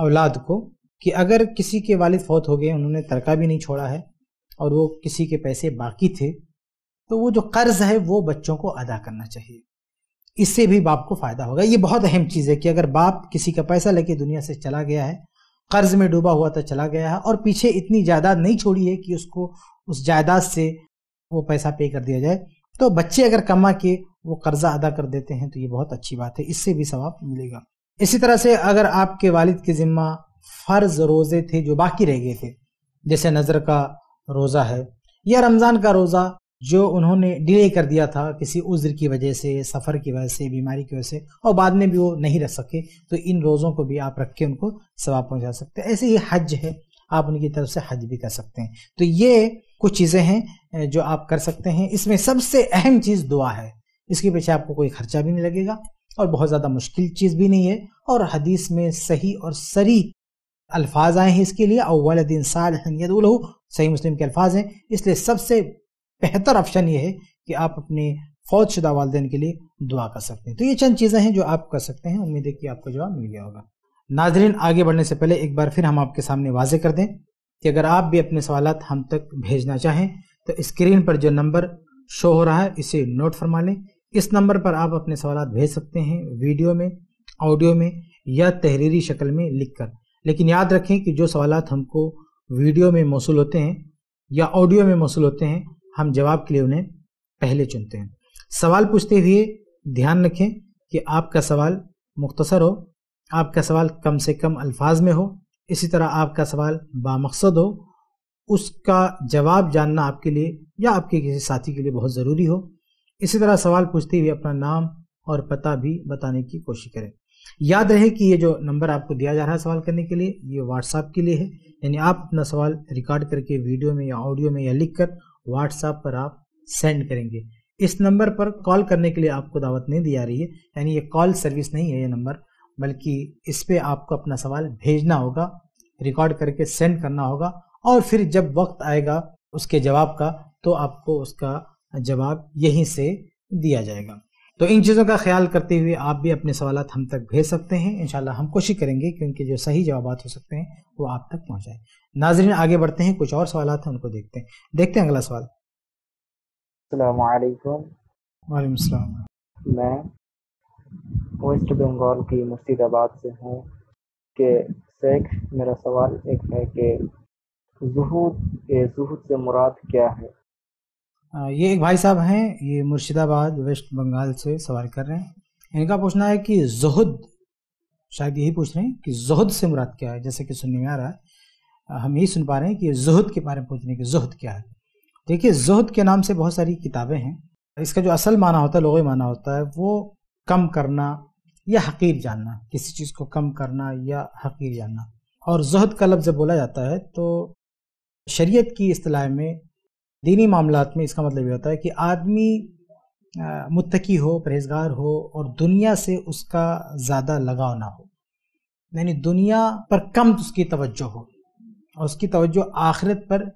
औलाद को कि अगर किसी के वालिद फौत हो गए उन्होंने तड़का भी नहीं छोड़ा है और वो किसी के पैसे बाकी थे तो वो जो कर्ज है वो बच्चों को अदा करना चाहिए इससे भी बाप को फायदा होगा ये बहुत अहम चीज़ है कि अगर बाप किसी का पैसा लेके दुनिया से चला गया है कर्ज में डूबा हुआ तो चला गया है और पीछे इतनी जायदाद नहीं छोड़ी है कि उसको उस जायदाद से वो पैसा पे कर दिया जाए तो बच्चे अगर कमा के वो कर्जा अदा कर देते हैं तो ये बहुत अच्छी बात है इससे भी सवाब मिलेगा इसी तरह से अगर आपके वालिद के ज़िम्मा फ़र्ज रोज़े थे जो बाकी रह गए थे जैसे नज़र का रोज़ा है या रमज़ान का रोज़ा जो उन्होंने डिले कर दिया था किसी उज्र की वजह से सफ़र की वजह से बीमारी की वजह से और बाद में भी वो नहीं रख सके तो इन रोज़ों को भी आप रख के उनको सवाब पहुँचा सकते हैं ऐसे ही हज है आप उनकी तरफ से हज भी कर सकते हैं तो ये कुछ चीज़ें हैं जो आप कर सकते हैं इसमें सबसे अहम चीज़ दुआ है इसके पीछे आपको कोई खर्चा भी नहीं लगेगा और बहुत ज़्यादा मुश्किल चीज़ भी नहीं है और हदीस में सही और सरी अल्फाज आए हैं इसके लिए अव्वल दिन साल यदुलहू सही मुस्लिम के अल्फाज हैं इसलिए सबसे बेहतर ऑप्शन ये है कि आप अपने फौज शुदा वालदेन के लिए दुआ कर सकते हैं तो ये चंद चीज़ें हैं जो आप कर सकते हैं उम्मीद है कि आपको जवाब मिल गया होगा नाजरीन आगे बढ़ने से पहले एक बार फिर हम आपके सामने वाजे कर दें कि अगर आप भी अपने सवाल हम तक भेजना चाहें तो स्क्रीन पर जो नंबर शो हो रहा है इसे नोट फरमा लें इस नंबर पर आप अपने सवाल भेज सकते हैं वीडियो में ऑडियो में या तहरीरी शक्ल में लिखकर लेकिन याद रखें कि जो सवाल हमको वीडियो में मौसू होते हैं या ऑडियो में मौसू होते हैं हम जवाब के लिए उन्हें पहले चुनते हैं सवाल पूछते हुए ध्यान रखें कि आपका सवाल मुख्तसर हो आपका सवाल कम से कम अल्फाज में हो इसी तरह आपका सवाल बामकसद हो उसका जवाब जानना आपके लिए या आपके किसी साथी के लिए बहुत ज़रूरी हो इसी तरह सवाल पूछते हुए अपना नाम और पता भी बताने की कोशिश करें याद रहे कि ये जो नंबर आपको दिया जा रहा है सवाल करने के लिए ये व्हाट्सएप के लिए है यानी आप अपना सवाल रिकॉर्ड करके वीडियो में या ऑडियो में या लिख कर व्हाट्सएप पर आप सेंड करेंगे इस नंबर पर कॉल करने के लिए आपको दावत नहीं दी जा रही है यानी ये कॉल सर्विस नहीं है ये नंबर बल्कि इस पर आपको अपना सवाल भेजना होगा रिकॉर्ड करके सेंड करना होगा और फिर जब वक्त आएगा उसके जवाब का तो आपको उसका जवाब यहीं से दिया जाएगा तो इन चीज़ों का ख्याल करते हुए आप भी अपने सवाल हम तक भेज सकते हैं इन हम कोशिश करेंगे कि उनके जो सही जवाब हो सकते हैं वो आप तक पहुँचाएँ नाजरीन आगे बढ़ते हैं कुछ और सवाल हैं उनको देखते हैं देखते हैं अगला सवाल वालेकुम मैं वेस्ट बंगाल की मुर्शिदाबाद से हूँ कि शेख मेरा सवाल एक है कि जहूद के जहूद से मुराद क्या है ये एक भाई साहब हैं ये मुर्शिदाबाद वेस्ट बंगाल से सवाल कर रहे हैं इनका पूछना है कि जहद शायद यही पूछ रहे हैं कि जहद से मुराद क्या है जैसे कि सुनने में आ रहा है हम यही सुन पा रहे हैं कि जहद के बारे में पूछ रहे हैं कि क्या है देखिए जहद के नाम से बहुत सारी किताबें हैं इसका जो असल माना होता है लोग माना होता है वो कम करना या हकीर जानना किसी चीज़ को कम करना या हकीर जानना और जहद का लफ्ज़ जब बोला जाता है तो शरीयत की असलाह में दीनी मामला में इसका मतलब ये होता है कि आदमी मुतकी हो परहेजगार हो और दुनिया से उसका ज़्यादा लगाव ना हो यानी दुनिया पर कम उसकी तवज्जो हो और उसकी तवज्जो आखिरत पर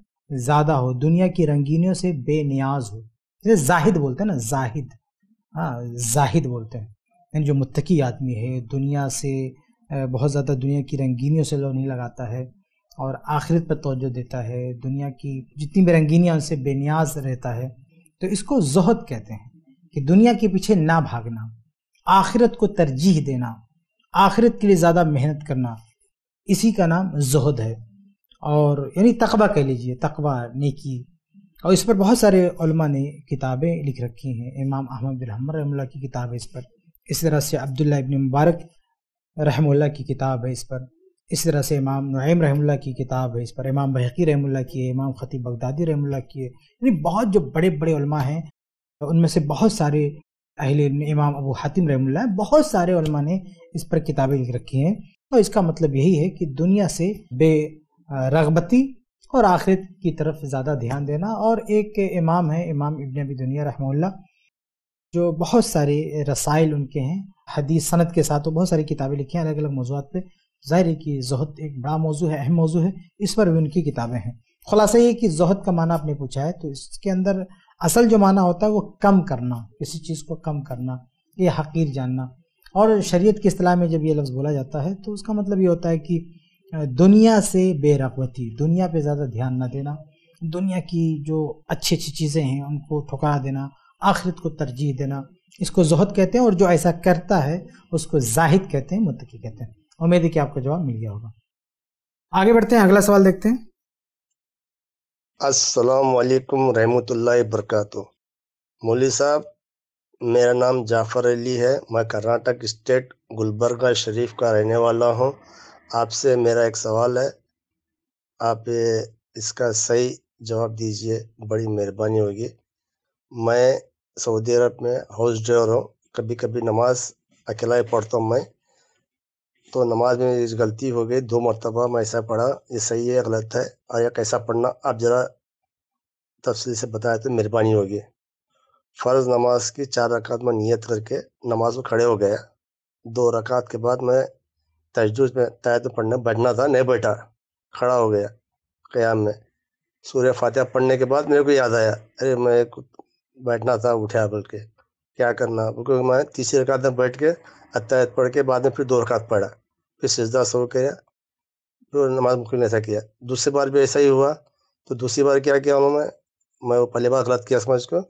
ज़्यादा हो दुनिया की रंगीनियों से बेनियाज हो जैसे जाहिद बोलते हैं ना जाहिद हाँ जाहिद बोलते हैं यानी जो मुतकी आदमी है दुनिया से बहुत ज़्यादा दुनिया की रंगीनियों से लो नहीं लगाता है और आखिरत पर तोजो देता है दुनिया की जितनी भी रंगीनियाँ उनसे बेनियाज रहता है तो इसको जहद कहते हैं कि दुनिया के पीछे ना भागना आखिरत को तरजीह देना आखिरत के लिए ज़्यादा मेहनत करना इसी का नाम जहद है और यानी तकबा कह लीजिए तकबा नेकी और इस पर बहुत सारे ने किताबें लिख रखी हैं इमाम अहमद बिन हमर की किताब है इस पर इस तरह से अब्दुल्ला इबन मुबारक रहमुल्ला की किताब है इस पर इस तरह से इमाम नईम रहमुल्ला की किताब है इस पर इमाम बहकी रहमुल्ला की है इमाम ख़तीब बगदादी रहमुल्ला की है यानी बहुत जो बड़े बड़े उलमा हैं तो उनमें से बहुत सारे अहिल इमाम अबू हातिम रहमुल्ला बहुत सारे उलमा ने इस पर किताबें लिख रखी हैं और तो इसका मतलब यही है कि दुनिया से बे रगबती और आखिरत की तरफ ज़्यादा ध्यान देना और एक इमाम है इमाम इबन अबी दुनिया रहमुल्ला जो बहुत सारे रसाइल उनके हैं हदीस सनत के साथ तो बहुत सारी किताबें लिखी हैं अलग अलग मौजूद पर ज़ाहिर है कि जहद एक बड़ा मौजू है अहम मौजू है इस पर भी उनकी किताबें हैं खुलासा ये कि जहद का माना आपने पूछा है तो इसके अंदर असल जो माना होता है वो कम करना किसी चीज़ को कम करना ये हकीर जानना और शरीयत की असलाह में जब ये लफ्ज़ बोला जाता है तो उसका मतलब ये होता है कि दुनिया से बेरगवती दुनिया पे ज़्यादा ध्यान ना देना दुनिया की जो अच्छी अच्छी चीज़ें हैं उनको ठुका देना आखिरत को तरजीह देना इसको जहद कहते हैं और जो ऐसा करता है उसको जाहिद कहते हैं मुतकी कहते हैं उम्मीद है कि आपको जवाब मिल गया होगा आगे बढ़ते हैं अगला सवाल देखते हैं असलकम रहमतुल्ला वरक मौली साहब मेरा नाम जाफ़र अली है मैं कर्नाटक स्टेट गुलबर्गा शरीफ का रहने वाला हूँ आपसे मेरा एक सवाल है आप इसका सही जवाब दीजिए बड़ी मेहरबानी होगी मैं सऊदी अरब में हाउस ड्राइवर हूँ कभी कभी नमाज़ अकेला ही पढ़ता हूँ मैं तो नमाज़ में इस गलती हो गई दो मरतबा मैं ऐसा पढ़ा ये सही है गलत है और यह कैसा पढ़ना आप ज़रा तफसी से बताए तो मेहरबानी होगी फ़र्ज़ नमाज की चार रकात में नियत करके नमाज में खड़े हो गया दो रकात के बाद मैं तजुज में तैत में पढ़ने बैठना था नहीं बैठा खड़ा हो गया क़याम में सूर्य फातह पढ़ने के बाद मेरे को याद आया अरे मैं बैठना था उठा बोल के क्या करना बिल्कुल मैं तीसरी रकात में बैठ के अत्यायत पढ़ के बाद में फिर दो रकात पढ़ा फिर सजदा सो किया फिर नमाज मुखिल ऐसा किया दूसरी बार भी ऐसा ही हुआ तो दूसरी बार क्या किया उन्होंने मैं वो पहली बार गलत किया समझ को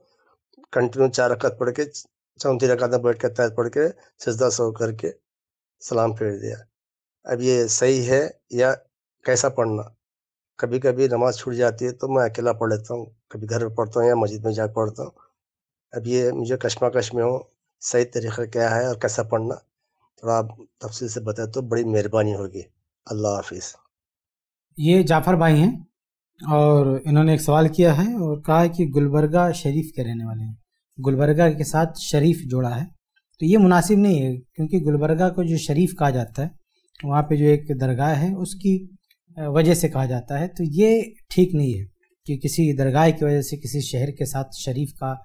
कंटिन्यू चार रकात पढ़ के चौथी रकात में बैठ के अत्यायत पढ़ के सजदा सो करके सलाम फेर दिया अब ये सही है या कैसा पढ़ना कभी कभी नमाज छूट जाती है तो मैं अकेला पढ़ लेता हूँ कभी घर पर पढ़ता हूँ या मस्जिद में जाकर पढ़ता हूँ अब ये मुझे कश में हो सही तरीका क्या है और कैसा पढ़ना थोड़ा आप तफसील से बताए तो बड़ी मेहरबानी होगी अल्लाह हाफिज़ ये जाफ़र भाई हैं और इन्होंने एक सवाल किया है और कहा है कि गुलबरगा शरीफ के रहने वाले हैं गुलबरगा के साथ शरीफ जोड़ा है तो ये मुनासिब नहीं है क्योंकि गुलबरगा को जो शरीफ कहा जाता है वहाँ पे जो एक दरगाह है उसकी वजह से कहा जाता है तो ये ठीक नहीं है कि किसी दरगाह की वजह से किसी शहर के साथ शरीफ का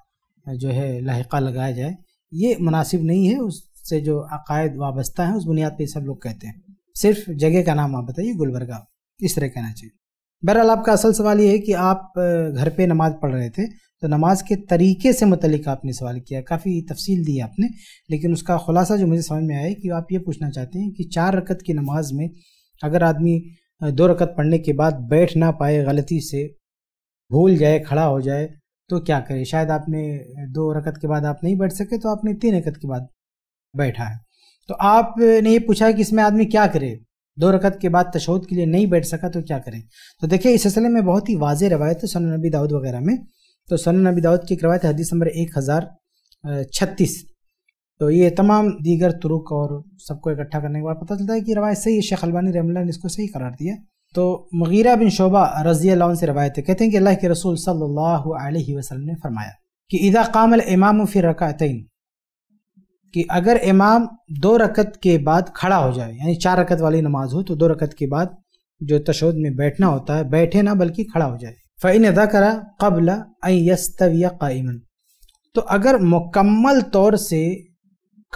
जो है लहका लगाया जाए ये मुनासिब नहीं है उससे जो अकायद वाबस्ता है उस बुनियाद पर सब लोग कहते हैं सिर्फ जगह का नाम आप बताइए गुलबरगा इस तरह कहना चाहिए बहरहाल आपका असल सवाल ये है कि आप घर पे नमाज पढ़ रहे थे तो नमाज के तरीके से मतलब आपने सवाल किया काफ़ी तफसील दी आपने लेकिन उसका खुलासा जो मुझे समझ में आया कि आप ये पूछना चाहते हैं कि चार रकत की नमाज में अगर आदमी दो रकत पढ़ने के बाद बैठ ना पाए गलती से भूल जाए खड़ा हो जाए तो क्या करें शायद आपने दो रकत के बाद आप नहीं बैठ सके तो आपने तीन रकत के बाद बैठा है तो आपने ये पूछा कि इसमें आदमी क्या करे दो रकत के बाद तशहद के लिए नहीं बैठ सका तो क्या करें तो देखिए इस सिलसिले में बहुत ही वाज रवायत है सन नबी दाऊद वगैरह में तो सन नबी दाऊद की रवायत हदीस नंबर एक हज़ार छत्तीस तो ये तमाम दीगर तुरुक और सबको इकट्ठा करने के बाद पता चलता है कि रवायत सही है शेख अलबानी रमला ने इसको सही करार दिया तो मगीरा बिन शोबा रजी से रवायत है कहते हैं कि अल्लाह के रसूल सल्लल्लाहु अलैहि वसल्लम ने फरमाया कि इदा कामल इमाम फिर रकातन कि अगर इमाम दो रकत के बाद खड़ा हो जाए यानी चार रकत वाली नमाज हो तो दो रकत के बाद जो तशद में बैठना होता है बैठे ना बल्कि खड़ा हो जाए फ़ैन अदा करा कबला अस्तविया कायमन तो अगर मुकम्मल तौर से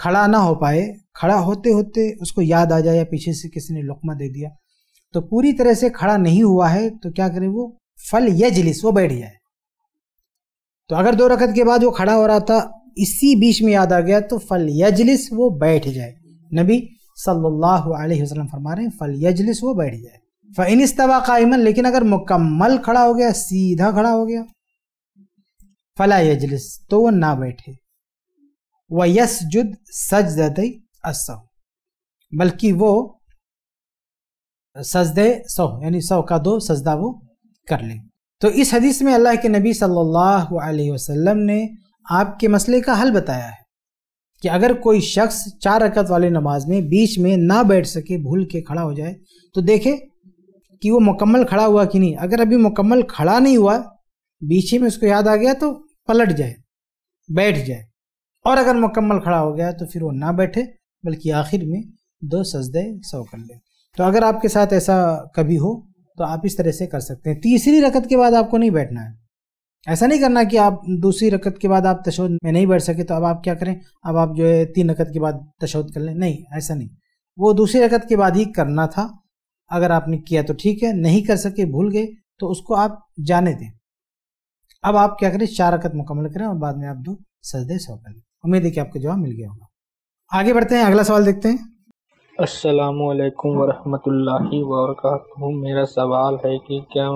खड़ा ना हो पाए खड़ा होते होते उसको याद आ जाए या पीछे से किसी ने लुकमा दे दिया तो पूरी तरह से खड़ा नहीं हुआ है तो क्या करें वो फल यजलिस वो बैठ जाए तो अगर दो रकत के बाद वो खड़ा हो रहा था इसी बीच में याद आ गया तो फल यजलिस वो बैठ जाए नबी सल्लल्लाहु अलैहि वसल्लम फरमा रहे हैं फल यजलिस वो बैठ जाए फ़ैन इस्तवा कायमन लेकिन अगर मुकम्मल खड़ा हो गया सीधा खड़ा हो गया फला यजलिस तो वो ना बैठे व जुद सजदत असौ बल्कि वो सजदे सौ यानी सौ का दो सजदा वो कर ले तो इस हदीस में अल्लाह के नबी सल्लल्लाहु अलैहि वसल्लम ने आपके मसले का हल बताया है कि अगर कोई शख्स चार रकत वाली नमाज में बीच में ना बैठ सके भूल के खड़ा हो जाए तो देखे कि वो मुकम्मल खड़ा हुआ कि नहीं अगर अभी मुकम्मल खड़ा नहीं हुआ बीच में उसको याद आ गया तो पलट जाए बैठ जाए और अगर मुकम्मल खड़ा हो गया तो फिर वो ना बैठे बल्कि आखिर में दो सजदे सौ कर लें तो अगर आपके साथ ऐसा कभी हो तो आप इस तरह से कर सकते हैं तीसरी रकत के बाद आपको नहीं बैठना है ऐसा नहीं करना कि आप दूसरी रकत के बाद आप तशद में नहीं बैठ सके तो अब आप क्या करें अब आप जो है तीन रकत के बाद तशद कर लें नहीं ऐसा नहीं वो दूसरी रकत के बाद ही करना था अगर आपने किया तो ठीक है नहीं कर सके भूल गए तो उसको आप जाने दें अब आप क्या करें चार रकत मुकम्मल करें और बाद में आप दो सजदे सौ कर लें उम्मीद है कि आपको जवाब मिल गया होगा आगे बढ़ते हैं अगला सवाल देखते हैं असलकम वरहमतुल्लाहि वबरकatuh मेरा सवाल है कि क्या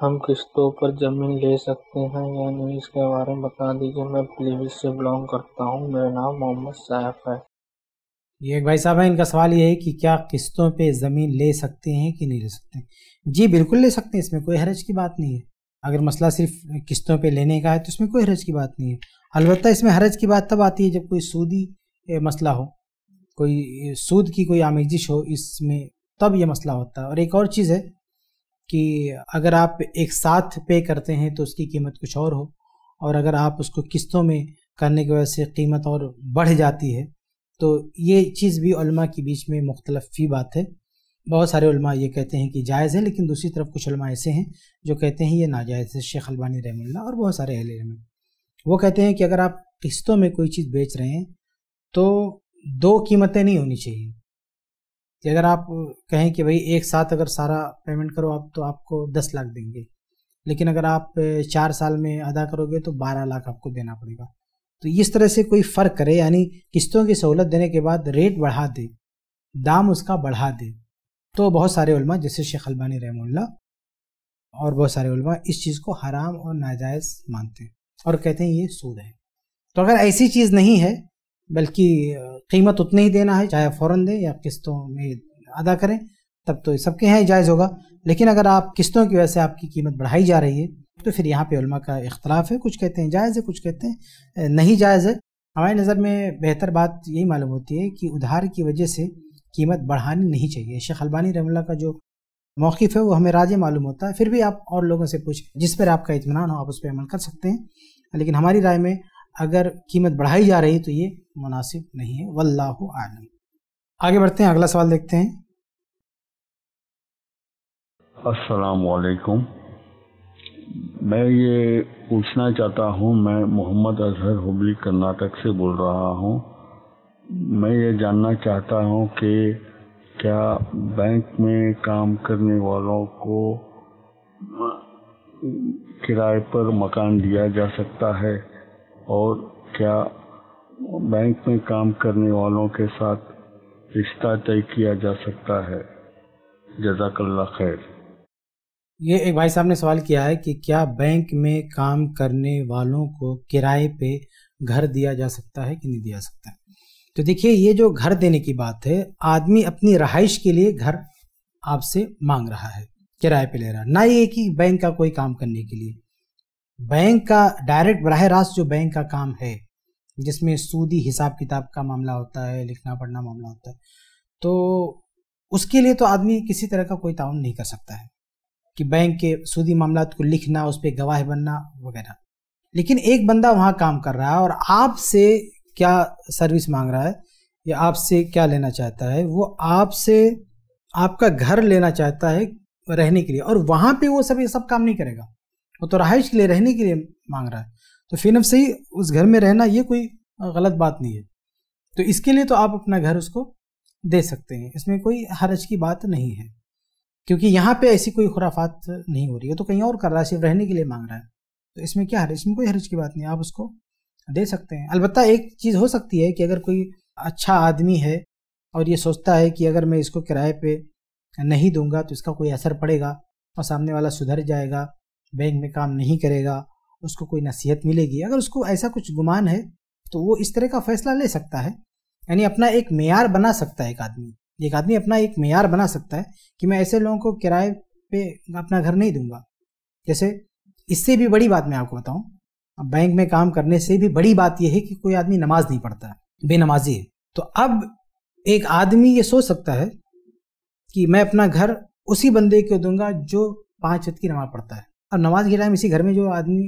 हम किस्तों पर ज़मीन ले सकते हैं या नहीं इसके बारे में बता दीजिए मैं प्लीज से बिलोंग करता हूँ मेरा नाम मोहम्मद सैफ है ये भाई साहब है इनका सवाल ये है कि क्या किस्तों पे ज़मीन ले सकते हैं कि नहीं ले सकते जी बिल्कुल ले सकते हैं इसमें कोई हरज की बात नहीं है अगर मसला सिर्फ किस्तों पे लेने का है तो इसमें कोई हरज की बात नहीं है अलबत्त इसमें हरज की बात तब आती है जब कोई सूदी मसला हो कोई सूद की कोई आमेजिश हो इसमें तब यह मसला होता है और एक और चीज़ है कि अगर आप एक साथ पे करते हैं तो उसकी कीमत कुछ और हो और अगर आप उसको किस्तों में करने की वजह से कीमत और बढ़ जाती है तो ये चीज़ भी उलमा के बीच में मुख्तलफ फी बात है बहुत सारे उलमा ये कहते हैं कि जायज़ है लेकिन दूसरी तरफ कुछ ऐसे हैं जो कहते हैं ये नाजायज़ है शेख अलबानी रहमल्ला और बहुत सारे अहल रहमल्ला वो कहते हैं कि अगर आप किस्तों में कोई चीज़ बेच रहे हैं तो दो कीमतें नहीं होनी चाहिए कि अगर आप कहें कि भाई एक साथ अगर सारा पेमेंट करो आप तो आपको दस लाख देंगे लेकिन अगर आप चार साल में अदा करोगे तो बारह लाख आपको देना पड़ेगा तो इस तरह से कोई फ़र्क करे यानी किस्तों की सहूलत देने के बाद रेट बढ़ा दे दाम उसका बढ़ा दे तो बहुत सारे उलमा जैसे शेख अलबानी रहमुल्ला और बहुत सारे उलमा इस चीज़ को हराम और नाजायज़ मानते हैं और कहते हैं ये सूद है तो अगर ऐसी चीज़ नहीं है बल्कि कीमत उतनी ही देना है चाहे फ़ौरन दें या किस्तों में अदा करें तब तो सबके यहाँ जायज़ होगा लेकिन अगर आप किस्तों की वजह से आपकी कीमत बढ़ाई जा रही है तो फिर यहाँ पे उलमा का इख्तलाफ है कुछ कहते हैं जायज़ है कुछ कहते हैं नहीं जायज़ है हमारी नज़र में बेहतर बात यही मालूम होती है कि उधार की वजह से कीमत बढ़ानी नहीं चाहिए शेख अलबानी रमला का जो मौक़ है वो हमें राज मालूम होता है फिर भी आप और लोगों से पूछें जिस पर आपका इतमान हो आप उस पर अमल कर सकते हैं लेकिन हमारी राय में अगर कीमत बढ़ाई जा रही तो ये मुनासिब नहीं है वल्लाह आलम आगे बढ़ते हैं अगला सवाल देखते हैं वालेकुम मैं ये पूछना चाहता हूँ मैं मोहम्मद अजहर हुबली कर्नाटक से बोल रहा हूँ मैं ये जानना चाहता हूँ कि क्या बैंक में काम करने वालों को किराए पर मकान दिया जा सकता है और क्या बैंक में काम करने वालों के साथ रिश्ता तय किया जा सकता है जजाकल्ला खैर ये एक भाई साहब ने सवाल किया है कि क्या बैंक में काम करने वालों को किराए पे घर दिया जा सकता है कि नहीं दिया सकता है तो देखिए ये जो घर देने की बात है आदमी अपनी रहाइश के लिए घर आपसे मांग रहा है किराए पे ले रहा ना ये कि बैंक का कोई काम करने के लिए बैंक का डायरेक्ट बरह रास्त जो बैंक का काम है जिसमें सूदी हिसाब किताब का मामला होता है लिखना पढ़ना मामला होता है तो उसके लिए तो आदमी किसी तरह का कोई ताउन नहीं कर सकता है कि बैंक के सूदी मामला को लिखना उस पर गवाह बनना वगैरह लेकिन एक बंदा वहाँ काम कर रहा है और आपसे क्या सर्विस मांग रहा है या आपसे क्या लेना चाहता है वो आपसे आपका घर लेना चाहता है रहने के लिए और वहाँ पे वो सब ये सब काम नहीं करेगा वो तो रहाइश के लिए रहने के लिए मांग रहा है तो फिर से ही उस घर में रहना ये कोई गलत बात नहीं है तो इसके लिए तो आप अपना घर उसको दे सकते हैं इसमें कोई हरज की बात नहीं है क्योंकि यहाँ पे ऐसी कोई खुराफात नहीं हो रही है तो कहीं और कर रहा है सिर्फ रहने के लिए मांग रहा है तो इसमें क्या हरज इसमें कोई हरज की बात नहीं आप उसको दे सकते हैं अलबत्त एक चीज़ हो सकती है कि अगर कोई अच्छा आदमी है और ये सोचता है कि अगर मैं इसको किराए पे नहीं दूंगा तो इसका कोई असर पड़ेगा और सामने वाला सुधर जाएगा बैंक में काम नहीं करेगा उसको कोई नसीहत मिलेगी अगर उसको ऐसा कुछ गुमान है तो वो इस तरह का फैसला ले सकता है यानी अपना एक मैार बना सकता है एक आदमी एक आदमी अपना एक मैार बना सकता है कि मैं ऐसे लोगों को किराए पे अपना घर नहीं दूंगा जैसे इससे भी बड़ी बात मैं आपको बताऊं बैंक में काम करने से भी बड़ी बात यह है कि कोई आदमी नमाज नहीं पढ़ता बेनमाजी है तो अब एक आदमी ये सोच सकता है कि मैं अपना घर उसी बंदे को दूंगा जो पाँच वक्त की नमाज पढ़ता है अब नमाज के टाइम इसी घर में जो आदमी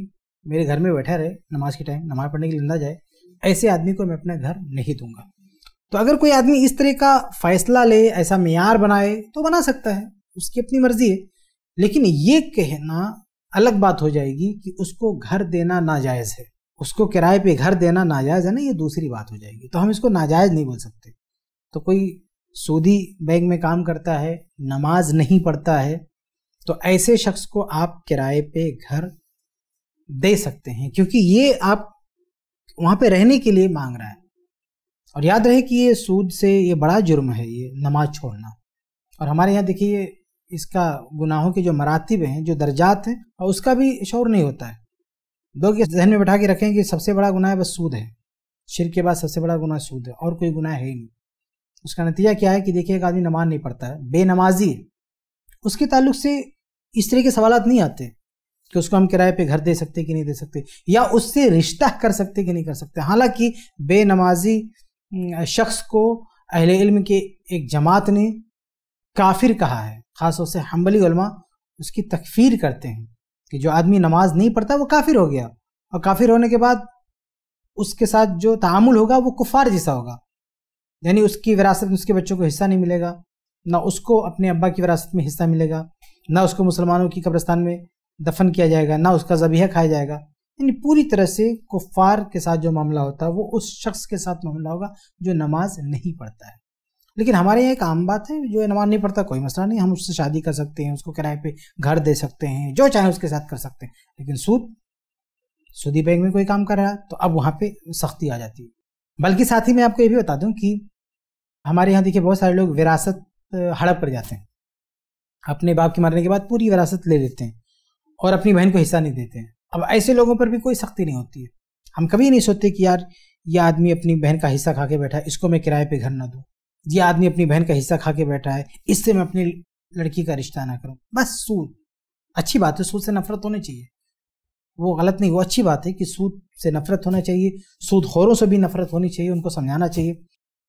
मेरे घर में बैठा रहे नमाज के टाइम नमाज पढ़ने के लिए अंदा जाए ऐसे आदमी को मैं अपना घर नहीं दूंगा तो अगर कोई आदमी इस तरह का फैसला ले ऐसा मैार बनाए तो बना सकता है उसकी अपनी मर्जी है लेकिन ये कहना अलग बात हो जाएगी कि उसको घर देना नाजायज़ है उसको किराए पे घर देना नाजायज़ है ना ये दूसरी बात हो जाएगी तो हम इसको नाजायज़ नहीं बोल सकते तो कोई सूदी बैंक में काम करता है नमाज नहीं पढ़ता है तो ऐसे शख्स को आप किराए पे घर दे सकते हैं क्योंकि ये आप वहाँ पे रहने के लिए मांग रहा है और याद रहे कि ये सूद से ये बड़ा जुर्म है ये नमाज छोड़ना और हमारे यहाँ देखिए इसका गुनाहों के जो मरातब हैं जो दर्जात हैं और उसका भी शोर नहीं होता है लोग जहन में बैठा के रखें कि सबसे बड़ा गुनाह बस सूद है शिर के बाद सबसे बड़ा गुनाह सूद है और कोई गुनाह है ही नहीं उसका नतीजा क्या है कि देखिए एक आदमी नमाज नहीं पढ़ता है बेनमाजी है उसके ताल्लुक से इस तरह के सवाल नहीं आते कि उसको हम किराए पे घर दे सकते कि नहीं दे सकते या उससे रिश्ता कर सकते कि नहीं कर सकते हालांकि बेनमाजी शख्स को अहिल इल्म के एक जमात ने काफिर कहा है ख़ास से हम्बली उलमा उसकी तकफीर करते हैं कि जो आदमी नमाज नहीं पढ़ता वो काफिर हो गया और काफिर होने के बाद उसके साथ जो तामुल होगा वो कुफार जैसा होगा यानी उसकी विरासत में उसके बच्चों को हिस्सा नहीं मिलेगा ना उसको अपने अब्बा की विरासत में हिस्सा मिलेगा ना उसको मुसलमानों की कब्रस्तान में दफन किया जाएगा ना उसका जबीहा खाया जाएगा यानी पूरी तरह से कुफार के साथ जो मामला होता है वो उस शख्स के साथ मामला होगा जो नमाज नहीं पढ़ता है लेकिन हमारे यहाँ एक आम बात है जो नमाज नहीं पढ़ता कोई मसला नहीं हम उससे शादी कर सकते हैं उसको किराए पे घर दे सकते हैं जो चाहे उसके साथ कर सकते हैं लेकिन सूद सूदी बैंक में कोई काम कर रहा है तो अब वहाँ पे सख्ती आ जाती है बल्कि साथ ही मैं आपको ये भी बता दूँ कि हमारे यहाँ देखिए बहुत सारे लोग विरासत हड़प कर जाते हैं अपने बाप के मारने के बाद पूरी विरासत ले लेते हैं और अपनी बहन को हिस्सा नहीं देते हैं अब ऐसे लोगों पर भी कोई सख्ती नहीं होती है हम कभी नहीं सोचते कि यार ये आदमी अपनी बहन का हिस्सा खा के बैठा है इसको मैं किराए पर घर ना दूँ ये आदमी अपनी बहन का हिस्सा खा के बैठा है इससे मैं अपनी लड़की का रिश्ता ना करूँ बस सूद अच्छी बात है सूद से नफरत होनी चाहिए वो गलत नहीं वो अच्छी बात है कि सूद से नफरत होना चाहिए सूद खोरों से भी नफरत होनी चाहिए उनको समझाना चाहिए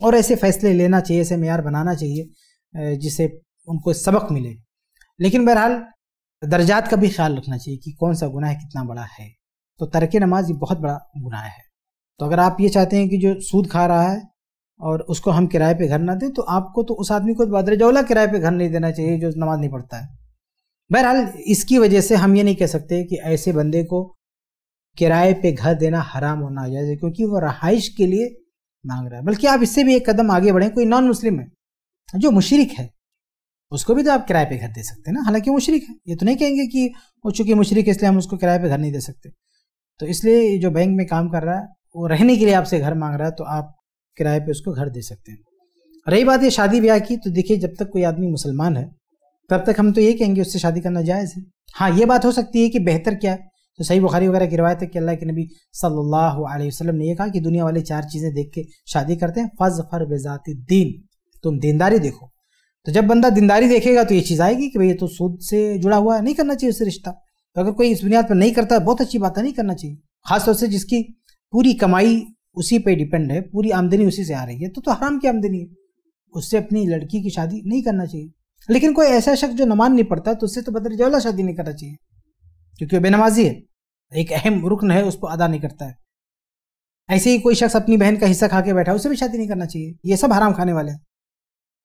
और ऐसे फैसले लेना चाहिए ऐसे मैार बनाना चाहिए जिससे उनको सबक मिले लेकिन बहरहाल दर्जात का भी ख्याल रखना चाहिए कि कौन सा गुनाह कितना बड़ा है तो तरक नमाज ये बहुत बड़ा गुनाह है तो अगर आप ये चाहते हैं कि जो सूद खा रहा है और उसको हम किराए पे घर ना दें तो आपको तो उस आदमी को तो बदर जौला किराए पे घर नहीं देना चाहिए जो नमाज नहीं पढ़ता है बहरहाल इसकी वजह से हम ये नहीं कह सकते कि ऐसे बंदे को किराए पे घर देना हराम होना चाहिए क्योंकि वो रहाइश के लिए मांग रहा है बल्कि आप इससे भी एक कदम आगे बढ़े कोई नॉन मुस्लिम है जो मुशरक है उसको भी तो आप किराए पे घर दे सकते हैं ना हालांकि मुशरक है ये तो नहीं कहेंगे कि वो चूंकि मुशरक है इसलिए हम उसको किराए पे घर नहीं दे सकते तो इसलिए जो बैंक में काम कर रहा है वो रहने के लिए आपसे घर मांग रहा है तो आप किराए पे उसको घर दे सकते हैं रही बात ये शादी ब्याह की तो देखिए जब तक कोई आदमी मुसलमान है तब तक हम तो ये कहेंगे उससे शादी करना जायज़ है हाँ ये बात हो सकती है कि बेहतर क्या है तो सही बुखारी वगैरह की रवायत है कि अल्लाह के नबी सल्लल्लाहु अलैहि वसल्लम ने यह कहा कि दुनिया वाले चार चीज़ें देख के शादी करते हैं फज फर बेजाती दीन तुम दीनदारी देखो तो जब बंदा दीनदारी देखेगा तो ये चीज़ आएगी कि भाई ये तो सूद से जुड़ा हुआ है नहीं करना चाहिए उससे रिश्ता तो अगर कोई इस बुनियाद पर नहीं करता बहुत अच्छी बात है नहीं करना चाहिए खासतौर से जिसकी पूरी कमाई उसी पर डिपेंड है पूरी आमदनी उसी से आ रही है तो तो हराम की आमदनी है उससे अपनी लड़की की शादी नहीं करना चाहिए लेकिन कोई ऐसा शख्स जो नमाज नहीं पड़ता तो उससे तो बदर जवाला शादी नहीं करना चाहिए क्योंकि वो बेनमाजी है एक अहम रुकन है उसको अदा नहीं करता है ऐसे ही कोई शख्स अपनी बहन का हिस्सा खा के बैठा है उसे भी शादी नहीं करना चाहिए ये सब हराम खाने वाले हैं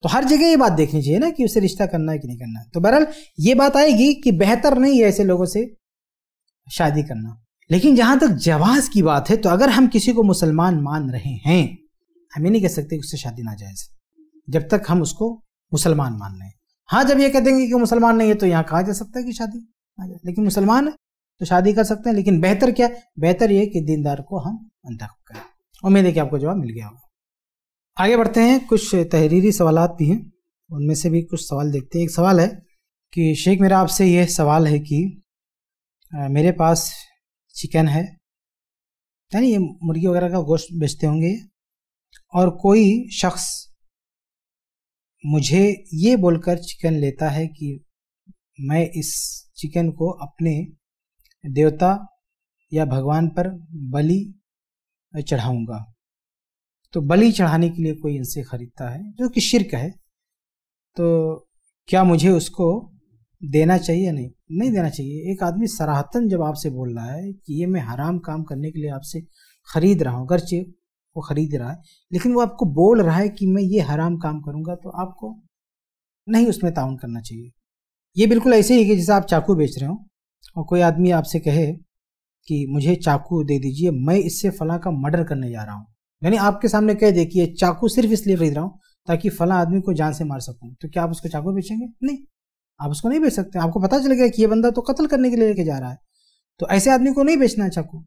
तो हर जगह ये बात देखनी चाहिए ना कि उसे रिश्ता करना है कि नहीं करना है तो बहरहाल ये बात आएगी कि बेहतर नहीं है ऐसे लोगों से शादी करना लेकिन जहां तक जवाज की बात है तो अगर हम किसी को मुसलमान मान रहे हैं हम ये नहीं कह सकते उससे शादी जाए जब तक हम उसको मुसलमान मान रहे हैं हाँ जब ये कह देंगे कि मुसलमान नहीं है तो यहाँ कहा जा सकता है कि शादी लेकिन मुसलमान है तो शादी कर सकते हैं लेकिन बेहतर क्या बेहतर ये कि दीनदार को हम अंधा करें उम्मीद है कि आपको जवाब मिल गया होगा आगे बढ़ते हैं कुछ तहरीरी सवाल भी हैं उनमें से भी कुछ सवाल देखते हैं एक सवाल है कि शेख मेरा आपसे यह सवाल है कि आ, मेरे पास चिकन है यानी ये मुर्गी वगैरह का गोश्त बेचते होंगे और कोई शख्स मुझे ये बोलकर चिकन लेता है कि मैं इस चिकन को अपने देवता या भगवान पर बलि चढ़ाऊंगा तो बलि चढ़ाने के लिए कोई इनसे खरीदता है जो कि शिरक है तो क्या मुझे उसको देना चाहिए नहीं नहीं देना चाहिए एक आदमी सराहतन जब आपसे बोल रहा है कि ये मैं हराम काम करने के लिए आपसे ख़रीद रहा हूँ अगरचे वो ख़रीद रहा है लेकिन वो आपको बोल रहा है कि मैं ये हराम काम करूँगा तो आपको नहीं उसमें ताउन करना चाहिए ये बिल्कुल ऐसे ही कि जैसे आप चाकू बेच रहे हो और कोई आदमी आपसे कहे कि मुझे चाकू दे दीजिए मैं इससे फला का मर्डर करने जा रहा हूँ यानी आपके सामने कह दे कि ये चाकू सिर्फ इसलिए खरीद रहा हूँ ताकि फला आदमी को जान से मार सकूँ तो क्या आप उसको चाकू बेचेंगे नहीं आप उसको नहीं बेच सकते आपको पता चल गया कि ये बंदा तो कत्ल करने के लिए लेके जा रहा है तो ऐसे आदमी को नहीं बेचना है चाकू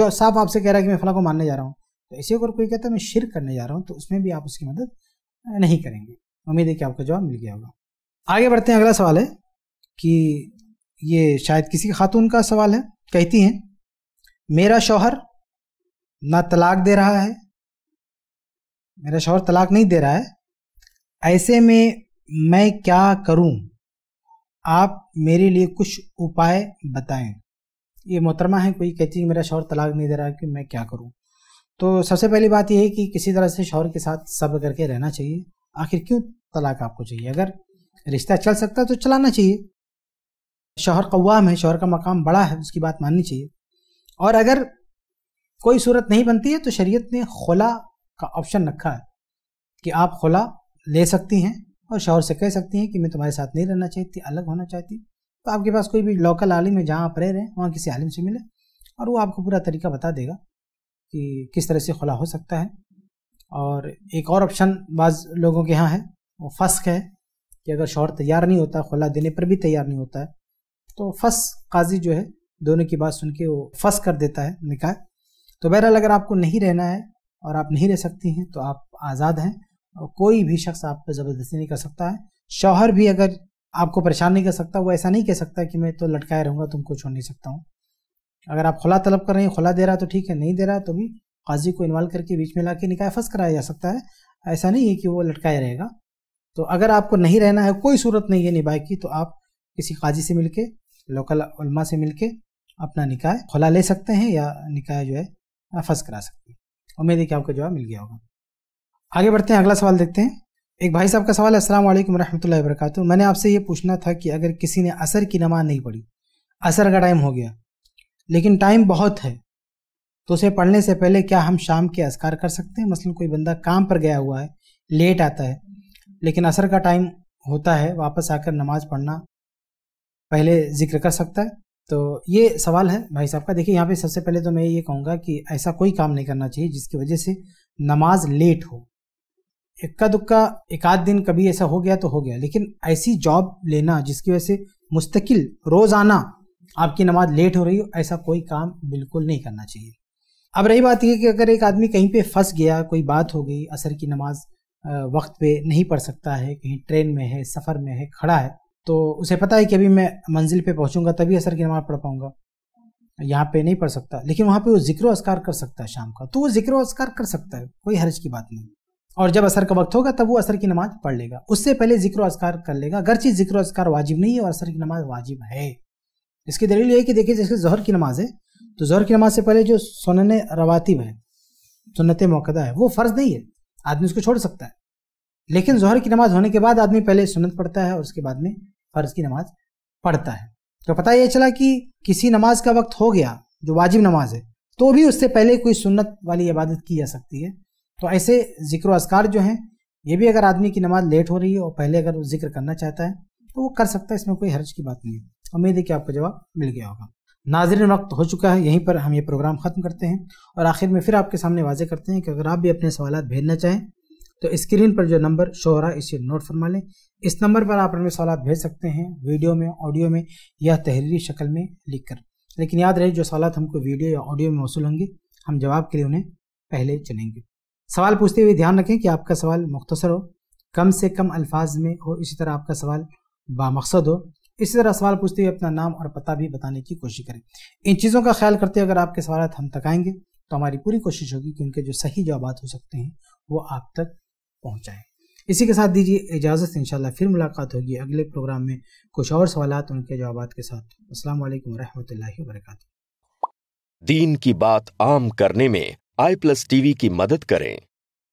जो साफ आपसे कह रहा है कि मैं फला को मारने जा रहा हूँ तो ऐसे अगर कोई कहता है मैं शिर करने जा रहा हूँ तो उसमें भी आप उसकी मदद नहीं करेंगे उम्मीद है कि आपका जवाब मिल गया होगा आगे बढ़ते हैं अगला सवाल है कि ये शायद किसी खातून का सवाल है कहती हैं मेरा शौहर ना तलाक दे रहा है मेरा शौहर तलाक नहीं दे रहा है ऐसे में मैं क्या करूं आप मेरे लिए कुछ उपाय बताएं ये मोहतरमा है कोई कहती है मेरा शौहर तलाक नहीं दे रहा है कि मैं क्या करूं तो सबसे पहली बात यह है कि किसी तरह से शौहर के साथ सब्र करके रहना चाहिए आखिर क्यों तलाक आपको चाहिए अगर रिश्ता चल सकता है तो चलाना चाहिए शोहर कवाम है शोहर का मकाम बड़ा है उसकी बात माननी चाहिए और अगर कोई सूरत नहीं बनती है तो शरीयत ने खुला का ऑप्शन रखा है कि आप खुला ले सकती हैं और शोहर से कह सकती हैं कि मैं तुम्हारे साथ नहीं रहना चाहती अलग होना चाहती तो आपके पास कोई भी लोकल आलिम है जहाँ आप रह रहे हैं वहाँ किसी आलिम से मिले और वो आपको पूरा तरीका बता देगा कि किस तरह से खुला हो सकता है और एक और ऑप्शन बाज़ लोगों के यहाँ है वो फस्क है कि अगर शोहर तैयार नहीं होता खुला देने पर भी तैयार नहीं होता है तो फस काजी जो है दोनों की बात सुन के वो फस कर देता है निकाय तो बहरहाल अगर आपको नहीं रहना है और आप नहीं रह सकती हैं तो आप आज़ाद हैं और कोई भी शख्स आप पर ज़बरदस्ती नहीं कर सकता है शौहर भी अगर आपको परेशान नहीं कर सकता वो ऐसा नहीं कह सकता कि मैं तो लटकाए रहूँगा तुमको छोड़ नहीं सकता हूँ अगर आप खुला तलब कर रहे हैं खुला दे रहा तो ठीक है नहीं दे रहा तो भी काजी को इन्वॉल्व करके बीच में ला के निकाय फंस कराया जा सकता है ऐसा नहीं है कि वो लटकाए रहेगा तो अगर आपको नहीं रहना है कोई सूरत नहीं है निभाए की तो आप किसी काजी से मिलके लोकल उलमा से मिलके अपना निकाय खुला ले सकते हैं या निकाय जो है फंस करा सकते हैं उम्मीद है कि आपका जवाब मिल गया होगा आगे बढ़ते हैं अगला सवाल देखते हैं एक भाई साहब का सवाल असल वालेकुम वरक मैंने आपसे ये पूछना था कि अगर किसी ने असर की नमाज नहीं पढ़ी असर का टाइम हो गया लेकिन टाइम बहुत है तो उसे पढ़ने से पहले क्या हम शाम के असकार कर सकते हैं मसलन कोई बंदा काम पर गया हुआ है लेट आता है लेकिन असर का टाइम होता है वापस आकर नमाज पढ़ना पहले जिक्र कर सकता है तो ये सवाल है भाई साहब का देखिए यहाँ पे सबसे पहले तो मैं ये कहूँगा कि ऐसा कोई काम नहीं करना चाहिए जिसकी वजह से नमाज लेट हो इक्का दुक्का एक आध दिन कभी ऐसा हो गया तो हो गया लेकिन ऐसी जॉब लेना जिसकी वजह से मुस्तकिल रोज़ाना आपकी नमाज लेट हो रही हो ऐसा कोई काम बिल्कुल नहीं करना चाहिए अब रही बात यह कि अगर एक आदमी कहीं पे फंस गया कोई बात हो गई असर की नमाज वक्त पे नहीं पढ़ सकता है कहीं ट्रेन में है सफ़र में है खड़ा है तो उसे पता है कि अभी मैं मंजिल पे पहुंचूंगा तभी असर की नमाज पढ़ पाऊंगा यहाँ पे नहीं पढ़ सकता लेकिन वहाँ पे वो जिक्र असकार कर सकता है शाम का तो वो जिक्र असकार कर सकता है कोई हर्ज की बात नहीं और जब असर का वक्त होगा तब वो असर की नमाज पढ़ लेगा उससे पहले जिक्र असकार कर लेगा चीज़ जिक्र असकार वाजिब नहीं है और असर की नमाज वाजिब है इसकी दलील ये है कि देखिए जैसे जहर की नमाज है तो जहर की नमाज से पहले जो सोनन रवातिब है सुनत मौकदा है वो फ़र्ज़ नहीं है आदमी उसको छोड़ सकता है लेकिन जहर की नमाज होने के बाद आदमी पहले सुनत पढ़ता है और उसके बाद में फ़र्ज की नमाज पढ़ता है तो पता यह चला कि किसी नमाज का वक्त हो गया जो वाजिब नमाज है तो भी उससे पहले कोई सुन्नत वाली इबादत की जा सकती है तो ऐसे जिक्र असकार जो हैं ये भी अगर आदमी की नमाज लेट हो रही है और पहले अगर वो जिक्र करना चाहता है तो वो कर सकता है इसमें कोई हर्ज की बात नहीं है उम्मीद है कि आपको जवाब मिल गया होगा नाजरन वक्त हो चुका है यहीं पर हम ये प्रोग्राम ख़त्म करते हैं और आखिर में फिर आपके सामने वाजे करते हैं कि अगर आप भी अपने सवाल भेजना चाहें तो स्क्रीन पर जो नंबर शो हो रहा है इसे नोट फरमा लें इस नंबर पर आप अपने सवाल भेज सकते हैं वीडियो में ऑडियो में या तहरीरी शक्ल में लिख कर लेकिन याद रहे जो सवाल हमको वीडियो या ऑडियो में मौसू होंगे हम जवाब के लिए उन्हें पहले चुनेंगे सवाल पूछते हुए ध्यान रखें कि आपका सवाल मुख्तसर हो कम से कम अल्फाज में हो इसी तरह आपका सवाल बामकसद हो इसी तरह सवाल पूछते हुए अपना नाम और पता भी बताने की कोशिश करें इन चीज़ों का ख्याल करते हुए अगर आपके सवाल हम तक आएंगे तो हमारी पूरी कोशिश होगी कि उनके जो सही जवाब हो सकते हैं वो आप तक पहुँचाएँ इसी के साथ दीजिए इजाज़त इंशाल्लाह फिर मुलाकात होगी अगले प्रोग्राम में कुछ और सवाल उनके जवाब के साथ असल वरहमल वरक दीन की बात आम करने में आई प्लस टीवी की मदद करें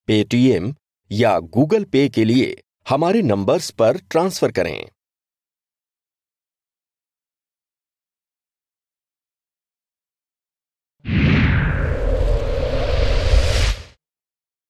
पेटीएम या गूगल पे के लिए हमारे नंबर्स पर ट्रांसफर करें